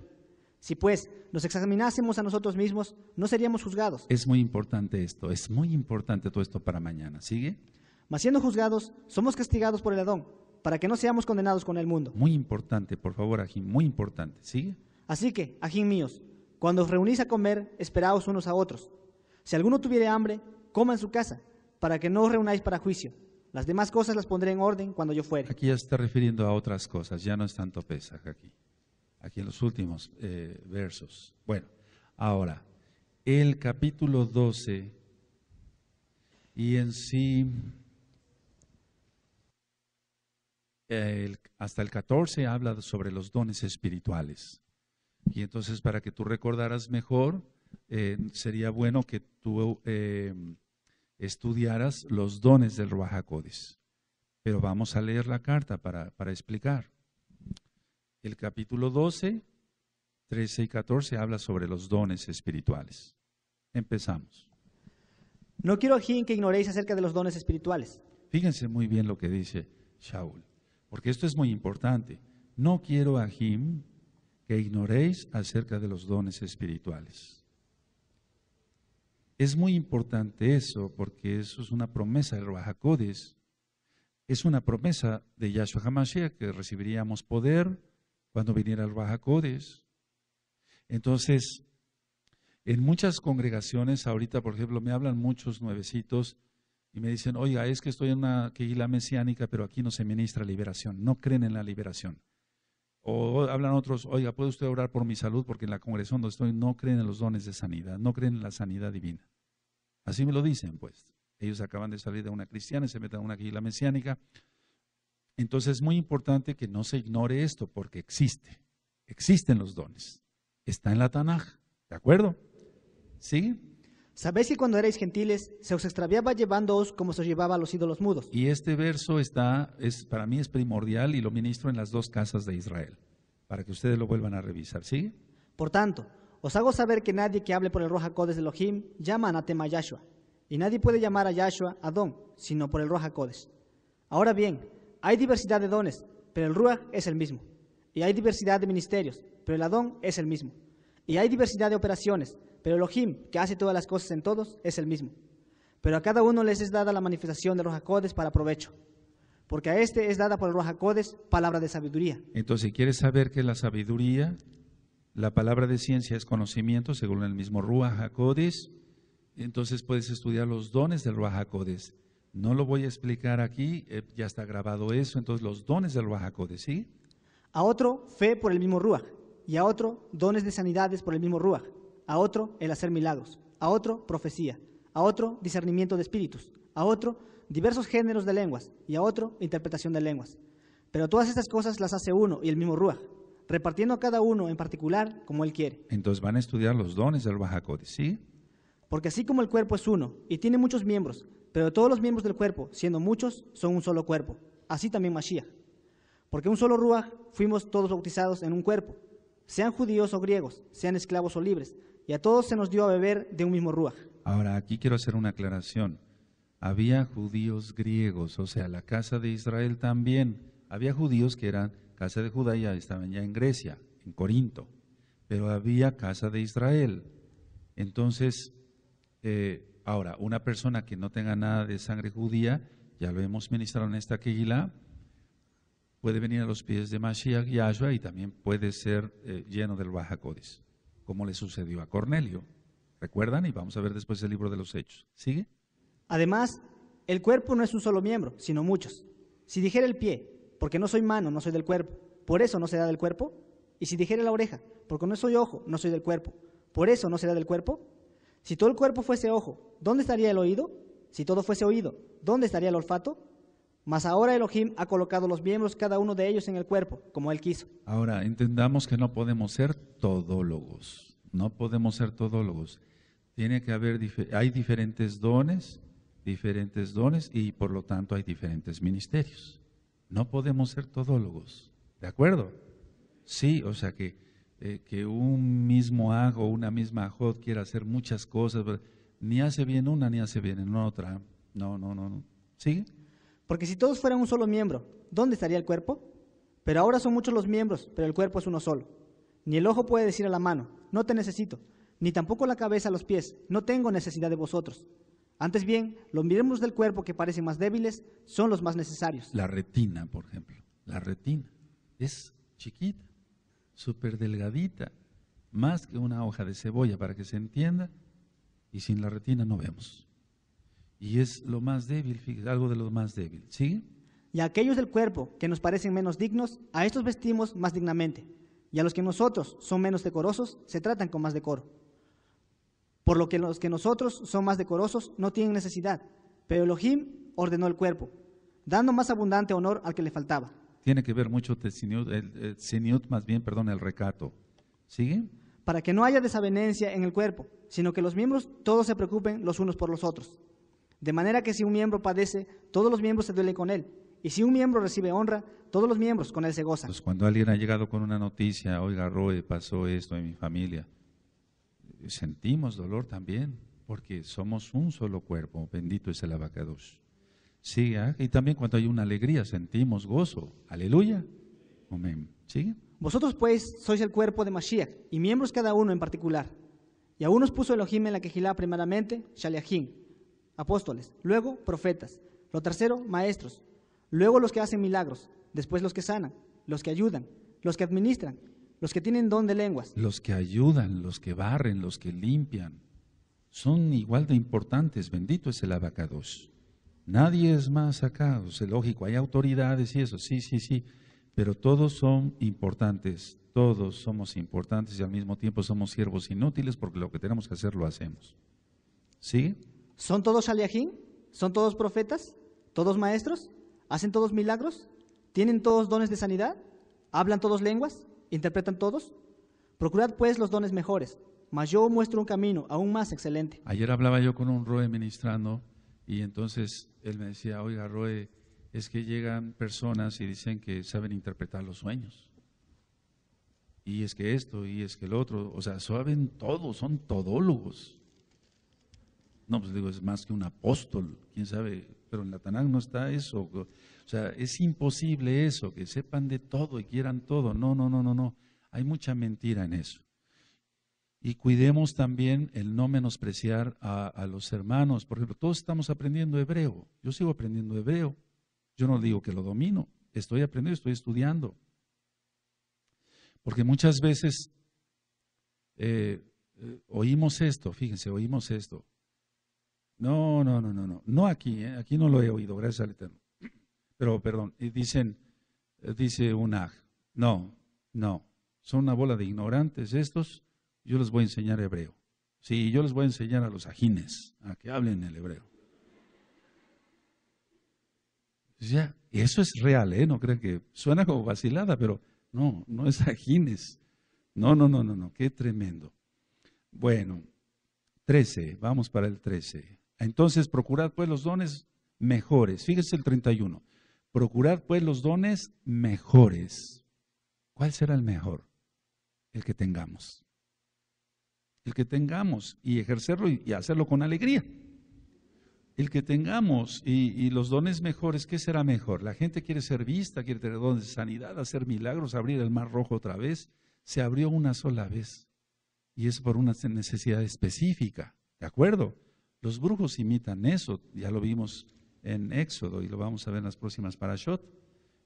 Si pues nos examinásemos a nosotros mismos, no seríamos juzgados. Es muy importante esto, es muy importante todo esto para mañana. ¿Sigue? Mas siendo juzgados, somos castigados por el Adón, para que no seamos condenados con el mundo. Muy importante, por favor, Ajín, muy importante. ¿Sigue? Así que, Ajín míos, cuando os reunís a comer, esperaos unos a otros. Si alguno tuviere hambre, coma en su casa, para que no os reunáis para juicio. Las demás cosas las pondré en orden cuando yo fuere. Aquí ya está refiriendo a otras cosas, ya no es tanto pesaje aquí. Aquí en los últimos eh, versos. Bueno, ahora, el capítulo 12 y en sí hasta el 14 habla sobre los dones espirituales. Y entonces para que tú recordaras mejor, eh, sería bueno que tú eh, estudiaras los dones del Ruajacodis. Pero vamos a leer la carta para, explicar. El capítulo 12, 13 y 14 habla sobre los dones espirituales. Empezamos. No quiero a Jim que ignoréis acerca de los dones espirituales. Fíjense muy bien lo que dice Shaul, porque esto es muy importante. No quiero a Jim que ignoréis acerca de los dones espirituales. Es muy importante eso porque eso es una promesa del Rahakodes. Es una promesa de Yahshua HaMashiach que recibiríamos poder cuando viniera el Rahakodes. Entonces, en muchas congregaciones, ahorita por ejemplo, me hablan muchos nuevecitos y me dicen, oiga, es que estoy en una quejila mesiánica, pero aquí no se ministra liberación, no creen en la liberación. O hablan otros, oiga, ¿puede usted orar por mi salud? Porque en la congregación donde estoy no creen en los dones de sanidad, no creen en la sanidad divina. Así me lo dicen, pues. Ellos acaban de salir de una cristiana y se meten a una la mesiánica. Entonces es muy importante que no se ignore esto, porque existe. Existen los dones. Está en la Tanaj. ¿De acuerdo? ¿Sí? Sabéis que cuando erais gentiles se os extraviaba llevándoos como se os llevaba a los ídolos mudos. Y este verso está, para mí es primordial y lo ministro en las dos casas de Israel, para que ustedes lo vuelvan a revisar. ¿sí? Por tanto, os hago saber que nadie que hable por el Roja Codes de Elohim llama anatema a Yahshua, y nadie puede llamar a Yahshua Adón, sino por el Roja Codes. Ahora bien, hay diversidad de dones, pero el Ruach es el mismo. Y hay diversidad de ministerios, pero el Adón es el mismo. Y hay diversidad de operaciones, pero el Elohim, que hace todas las cosas en todos, es el mismo. Pero a cada uno les es dada la manifestación de los HaKodes para provecho. Porque a este es dada por el los HaKodes palabra de sabiduría. Entonces, si ¿quieres saber que la sabiduría, la palabra de ciencia es conocimiento, según el mismo Ruach HaKodes. Entonces puedes estudiar los dones del Ruach HaKodes. No lo voy a explicar aquí, eh, ya está grabado eso, entonces los dones del Ruach ¿sí? A otro, fe por el mismo Ruach, y a otro, dones de sanidades por el mismo Ruach a otro el hacer milagros, a otro profecía, a otro discernimiento de espíritus, a otro diversos géneros de lenguas y a otro interpretación de lenguas. Pero todas estas cosas las hace uno y el mismo Ruach, repartiendo a cada uno en particular como él quiere. Entonces van a estudiar los dones del Bajacodes, ¿sí? Porque así como el cuerpo es uno y tiene muchos miembros, pero todos los miembros del cuerpo, siendo muchos, son un solo cuerpo. Así también Mashiach. Porque un solo Ruach fuimos todos bautizados en un cuerpo, sean judíos o griegos, sean esclavos o libres, y a todos se nos dio a beber de un mismo ruaj. Ahora, aquí quiero hacer una aclaración. Había judíos griegos, o sea, la casa de Israel también. Había judíos que eran casa de Judá y estaban ya en Grecia, en Corinto, pero había casa de Israel. Entonces, eh, ahora, una persona que no tenga nada de sangre judía, ya lo hemos ministrado en esta Keilah, puede venir a los pies de Mashiach y Ashua y también puede ser eh, lleno del Baja como le sucedió a Cornelio. ¿Recuerdan? Y vamos a ver después el libro de los Hechos. ¿Sigue? Además, el cuerpo no es un solo miembro, sino muchos. Si dijera el pie, porque no soy mano, no soy del cuerpo, por eso no será del cuerpo. Y si dijera la oreja, porque no soy ojo, no soy del cuerpo, por eso no será del cuerpo. Si todo el cuerpo fuese ojo, ¿dónde estaría el oído? Si todo fuese oído, ¿dónde estaría el olfato? Mas ahora Elohim ha colocado los miembros, cada uno de ellos, en el cuerpo, como Él quiso. Ahora, entendamos que no podemos ser todólogos. No podemos ser todólogos. Tiene que haber, hay diferentes dones, diferentes dones y por lo tanto hay diferentes ministerios. No podemos ser todólogos. ¿De acuerdo? Sí, o sea que, eh, que un mismo hago una misma jod quiera hacer muchas cosas, ni hace bien una, ni hace bien en otra. No, no, no, no. ¿Sigue? Porque si todos fueran un solo miembro, ¿dónde estaría el cuerpo? Pero ahora son muchos los miembros, pero el cuerpo es uno solo. Ni el ojo puede decir a la mano, no te necesito, ni tampoco la cabeza a los pies, no tengo necesidad de vosotros. Antes bien, los miembros del cuerpo que parecen más débiles son los más necesarios. La retina, por ejemplo, la retina es chiquita, súper delgadita, más que una hoja de cebolla, para que se entienda, y sin la retina no vemos. Y es lo más débil, algo de lo más débil. ¿Sigue? Y a aquellos del cuerpo que nos parecen menos dignos, a estos vestimos más dignamente. Y a los que nosotros son menos decorosos, se tratan con más decoro. Por lo que los que nosotros son más decorosos no tienen necesidad. Pero Elohim ordenó el cuerpo, dando más abundante honor al que le faltaba. Tiene que ver mucho el siniut, más bien, perdón, el recato. ¿Sigue? Para que no haya desavenencia en el cuerpo, sino que los miembros todos se preocupen los unos por los otros. De manera que si un miembro padece, todos los miembros se duelen con él. Y si un miembro recibe honra, todos los miembros con él se gozan. Pues cuando alguien ha llegado con una noticia, oiga, Roe, pasó esto en mi familia, sentimos dolor también, porque somos un solo cuerpo, bendito es el abacados. Sigue, ¿ah? y también cuando hay una alegría, sentimos gozo. Aleluya. Amén. Vosotros pues sois el cuerpo de Mashiach, y miembros cada uno en particular. Y a unos puso Elohim en la quejilá primeramente, Shaliachim, apóstoles, luego profetas, lo tercero, maestros, luego los que hacen milagros, después los que sanan, los que ayudan, los que administran, los que tienen don de lenguas. Los que ayudan, los que barren, los que limpian, son igual de importantes, bendito es el abacados. Nadie es más acá, es lógico, hay autoridades y eso, sí, sí, sí, pero todos son importantes, todos somos importantes y al mismo tiempo somos siervos inútiles porque lo que tenemos que hacer lo hacemos. ¿Sí? ¿Son todos shaliajín? ¿Son todos profetas? ¿Todos maestros? ¿Hacen todos milagros? ¿Tienen todos dones de sanidad? ¿Hablan todos lenguas? ¿Interpretan todos? Procurad pues los dones mejores, mas yo muestro un camino aún más excelente. Ayer hablaba yo con un Roe ministrando y entonces él me decía, oiga Roe, es que llegan personas y dicen que saben interpretar los sueños. Y es que esto, y es que el otro, o sea, saben todo, son todólogos. No, pues digo, es más que un apóstol, quién sabe, pero en la no está eso. O sea, es imposible eso, que sepan de todo y quieran todo. No, no, no, no, no. Hay mucha mentira en eso. Y cuidemos también el no menospreciar a, los hermanos. Por ejemplo, todos estamos aprendiendo hebreo. Yo sigo aprendiendo hebreo. Yo no digo que lo domino. Estoy aprendiendo, estoy estudiando. Porque muchas veces eh, eh, oímos esto, fíjense, oímos esto. No, no, no, no, no. No aquí, ¿eh? aquí no lo he oído, gracias al Eterno. Pero, perdón, dicen, dice aj, no, no, son una bola de ignorantes estos, yo les voy a enseñar hebreo. Sí, yo les voy a enseñar a los ajines a que hablen el hebreo. Ya, eso es real, ¿eh? No crean que suena como vacilada, pero no, no es ajines. No, no, no, no, no, qué tremendo. Bueno, trece, vamos para el trece. Entonces, procurad pues los dones mejores. Fíjese el 31. Procurad pues los dones mejores. ¿Cuál será el mejor? El que tengamos. El que tengamos y ejercerlo y, hacerlo con alegría. El que tengamos y, y, los dones mejores, ¿qué será mejor? La gente quiere ser vista, quiere tener dones de sanidad, hacer milagros, abrir el mar rojo otra vez. Se abrió una sola vez y es por una necesidad específica, ¿de acuerdo? Los brujos imitan eso, ya lo vimos en Éxodo y lo vamos a ver en las próximas parashot.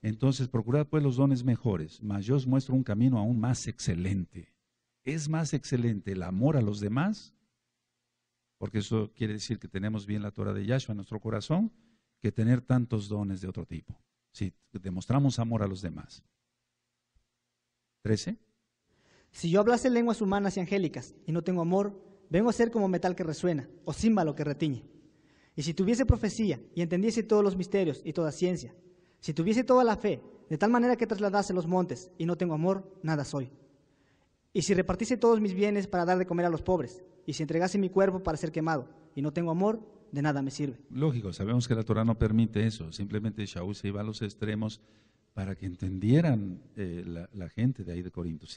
Entonces, procurad pues los dones mejores, mas yo os muestro un camino aún más excelente. ¿Es más excelente el amor a los demás? Porque eso quiere decir que tenemos bien la Torah de Yahshua en nuestro corazón, que tener tantos dones de otro tipo. Si demostramos amor a los demás. 13. Si yo hablase lenguas humanas y angélicas y no tengo amor, vengo a ser como metal que resuena o címbalo que retiñe. Y si tuviese profecía y entendiese todos los misterios y toda ciencia, si tuviese toda la fe, de tal manera que trasladase los montes y no tengo amor, nada soy. Y si repartiese todos mis bienes para dar de comer a los pobres, y si entregase mi cuerpo para ser quemado y no tengo amor, de nada me sirve. Lógico, sabemos que la Torah no permite eso. Simplemente Shaul se iba a los extremos para que entendieran eh, la, la gente de ahí de Corinto.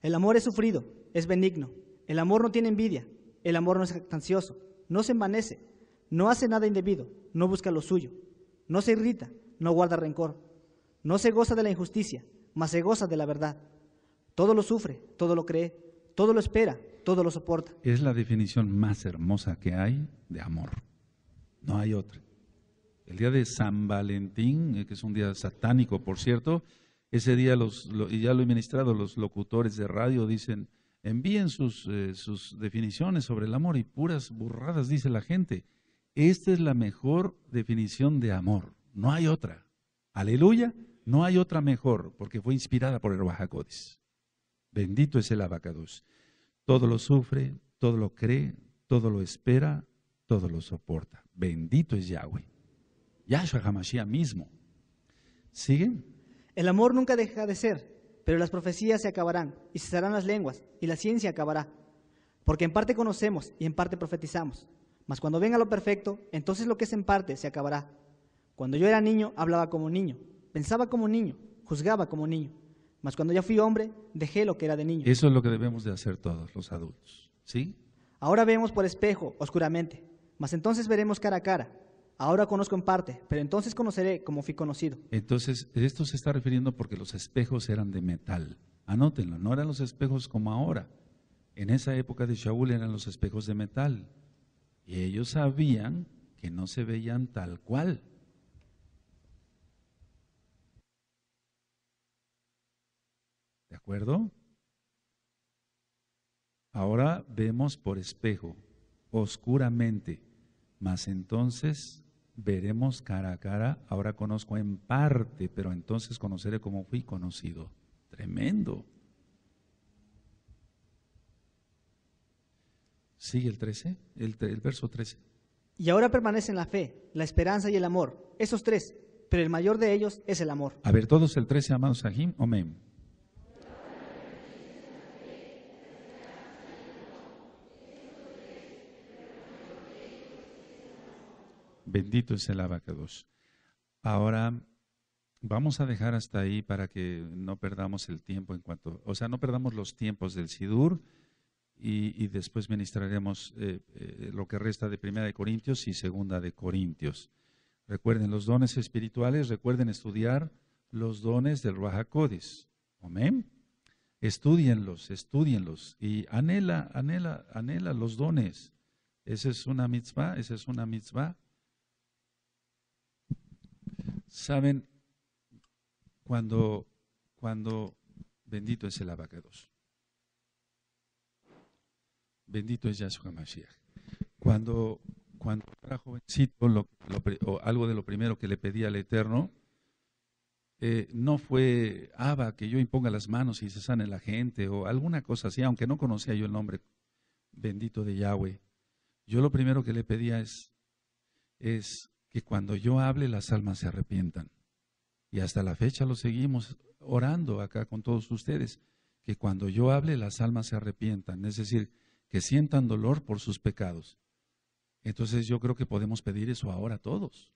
El amor es sufrido, es benigno, el amor no tiene envidia, el amor no es jactancioso, no se envanece, no hace nada indebido, no busca lo suyo, no se irrita, no guarda rencor, no se goza de la injusticia, mas se goza de la verdad. Todo lo sufre, todo lo cree, todo lo espera, todo lo soporta. Es la definición más hermosa que hay de amor. No hay otra. El día de San Valentín, eh, que es un día satánico, por cierto, ese día los, y ya lo he ministrado, los locutores de radio dicen, envíen eh, sus, definiciones sobre el amor y puras burradas dice la gente. Esta es la mejor definición de amor, no hay otra. Aleluya, no hay otra mejor, porque fue inspirada por el Bajacodes. Bendito es el abacadus. Todo lo sufre, todo lo cree, todo lo espera, todo lo soporta. Bendito es Yahweh. Yahshua Hamashiach mismo. ¿Siguen? El amor nunca deja de ser pero las profecías se acabarán y cesarán las lenguas y la ciencia acabará. Porque en parte conocemos y en parte profetizamos. Mas cuando venga lo perfecto, entonces lo que es en parte se acabará. Cuando yo era niño, hablaba como niño, pensaba como niño, juzgaba como niño. Mas cuando ya fui hombre, dejé lo que era de niño. Eso es lo que debemos de hacer todos los adultos, ¿sí? Ahora vemos por espejo, oscuramente, mas entonces veremos cara a cara. Ahora conozco en parte, pero entonces conoceré como fui conocido. Entonces, esto se está refiriendo porque los espejos eran de metal. Anótenlo, no eran los espejos como ahora. En esa época de Shaul eran los espejos de metal. Y ellos sabían que no se veían tal cual. ¿De acuerdo? Ahora vemos por espejo, oscuramente, mas entonces veremos cara a cara, ahora conozco en parte, pero entonces conoceré como fui conocido. Tremendo. Sigue el 13, el, verso 13. Y ahora permanecen la fe, la esperanza y el amor, esos tres, pero el mayor de ellos es el amor. A ver, todos el 13, amados Sahim, amén. Bendito es el abacados. Ahora vamos a dejar hasta ahí para que no perdamos el tiempo en cuanto, o sea, no perdamos los tiempos del Sidur y, después ministraremos eh, eh, lo que resta de Primera de Corintios y Segunda de Corintios. Recuerden los dones espirituales, recuerden estudiar los dones del ruajacodis, Amén. Estudienlos, estudienlos y anhela, anhela, anhela los dones. Esa es una mitzvah, esa es una mitzvah Saben, cuando, cuando bendito es el abacados, bendito es Yahshua Mashiach. Cuando, cuando era jovencito, o algo de lo primero que le pedía al Eterno, eh, no fue Abba, que yo imponga las manos y se sane la gente, o alguna cosa así, aunque no conocía yo el nombre bendito de Yahweh. Yo lo primero que le pedía es, es que cuando yo hable las almas se arrepientan. Y hasta la fecha lo seguimos orando acá con todos ustedes, que cuando yo hable las almas se arrepientan, es decir, que sientan dolor por sus pecados. Entonces yo creo que podemos pedir eso ahora a todos,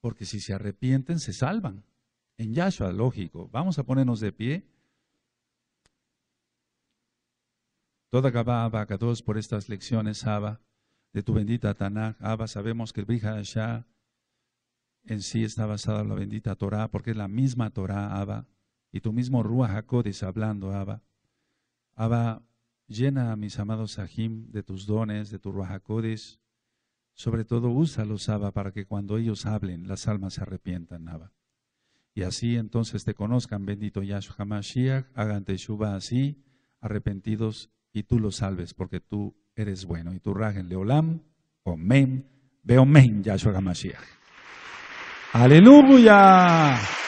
porque si se arrepienten se salvan. En Yahshua, lógico. Vamos a ponernos de pie. Toda a todos por estas lecciones, Abba, de tu bendita Tanakh, Abba, sabemos que el Brija en sí está basada la bendita Torá, porque es la misma Torá, Abba, y tu mismo Ruach hablando, Abba. Abba, llena a mis amados Sahim de tus dones, de tu Ruach Sobre todo, úsalos, Abba, para que cuando ellos hablen, las almas se arrepientan, Abba. Y así entonces te conozcan, bendito Yahshua HaMashiach, hagan teshuva así, arrepentidos, y tú los salves, porque tú eres bueno. Y tu rajen Leolam, Omen, Beomen, Yahshua HaMashiach. Aleluia!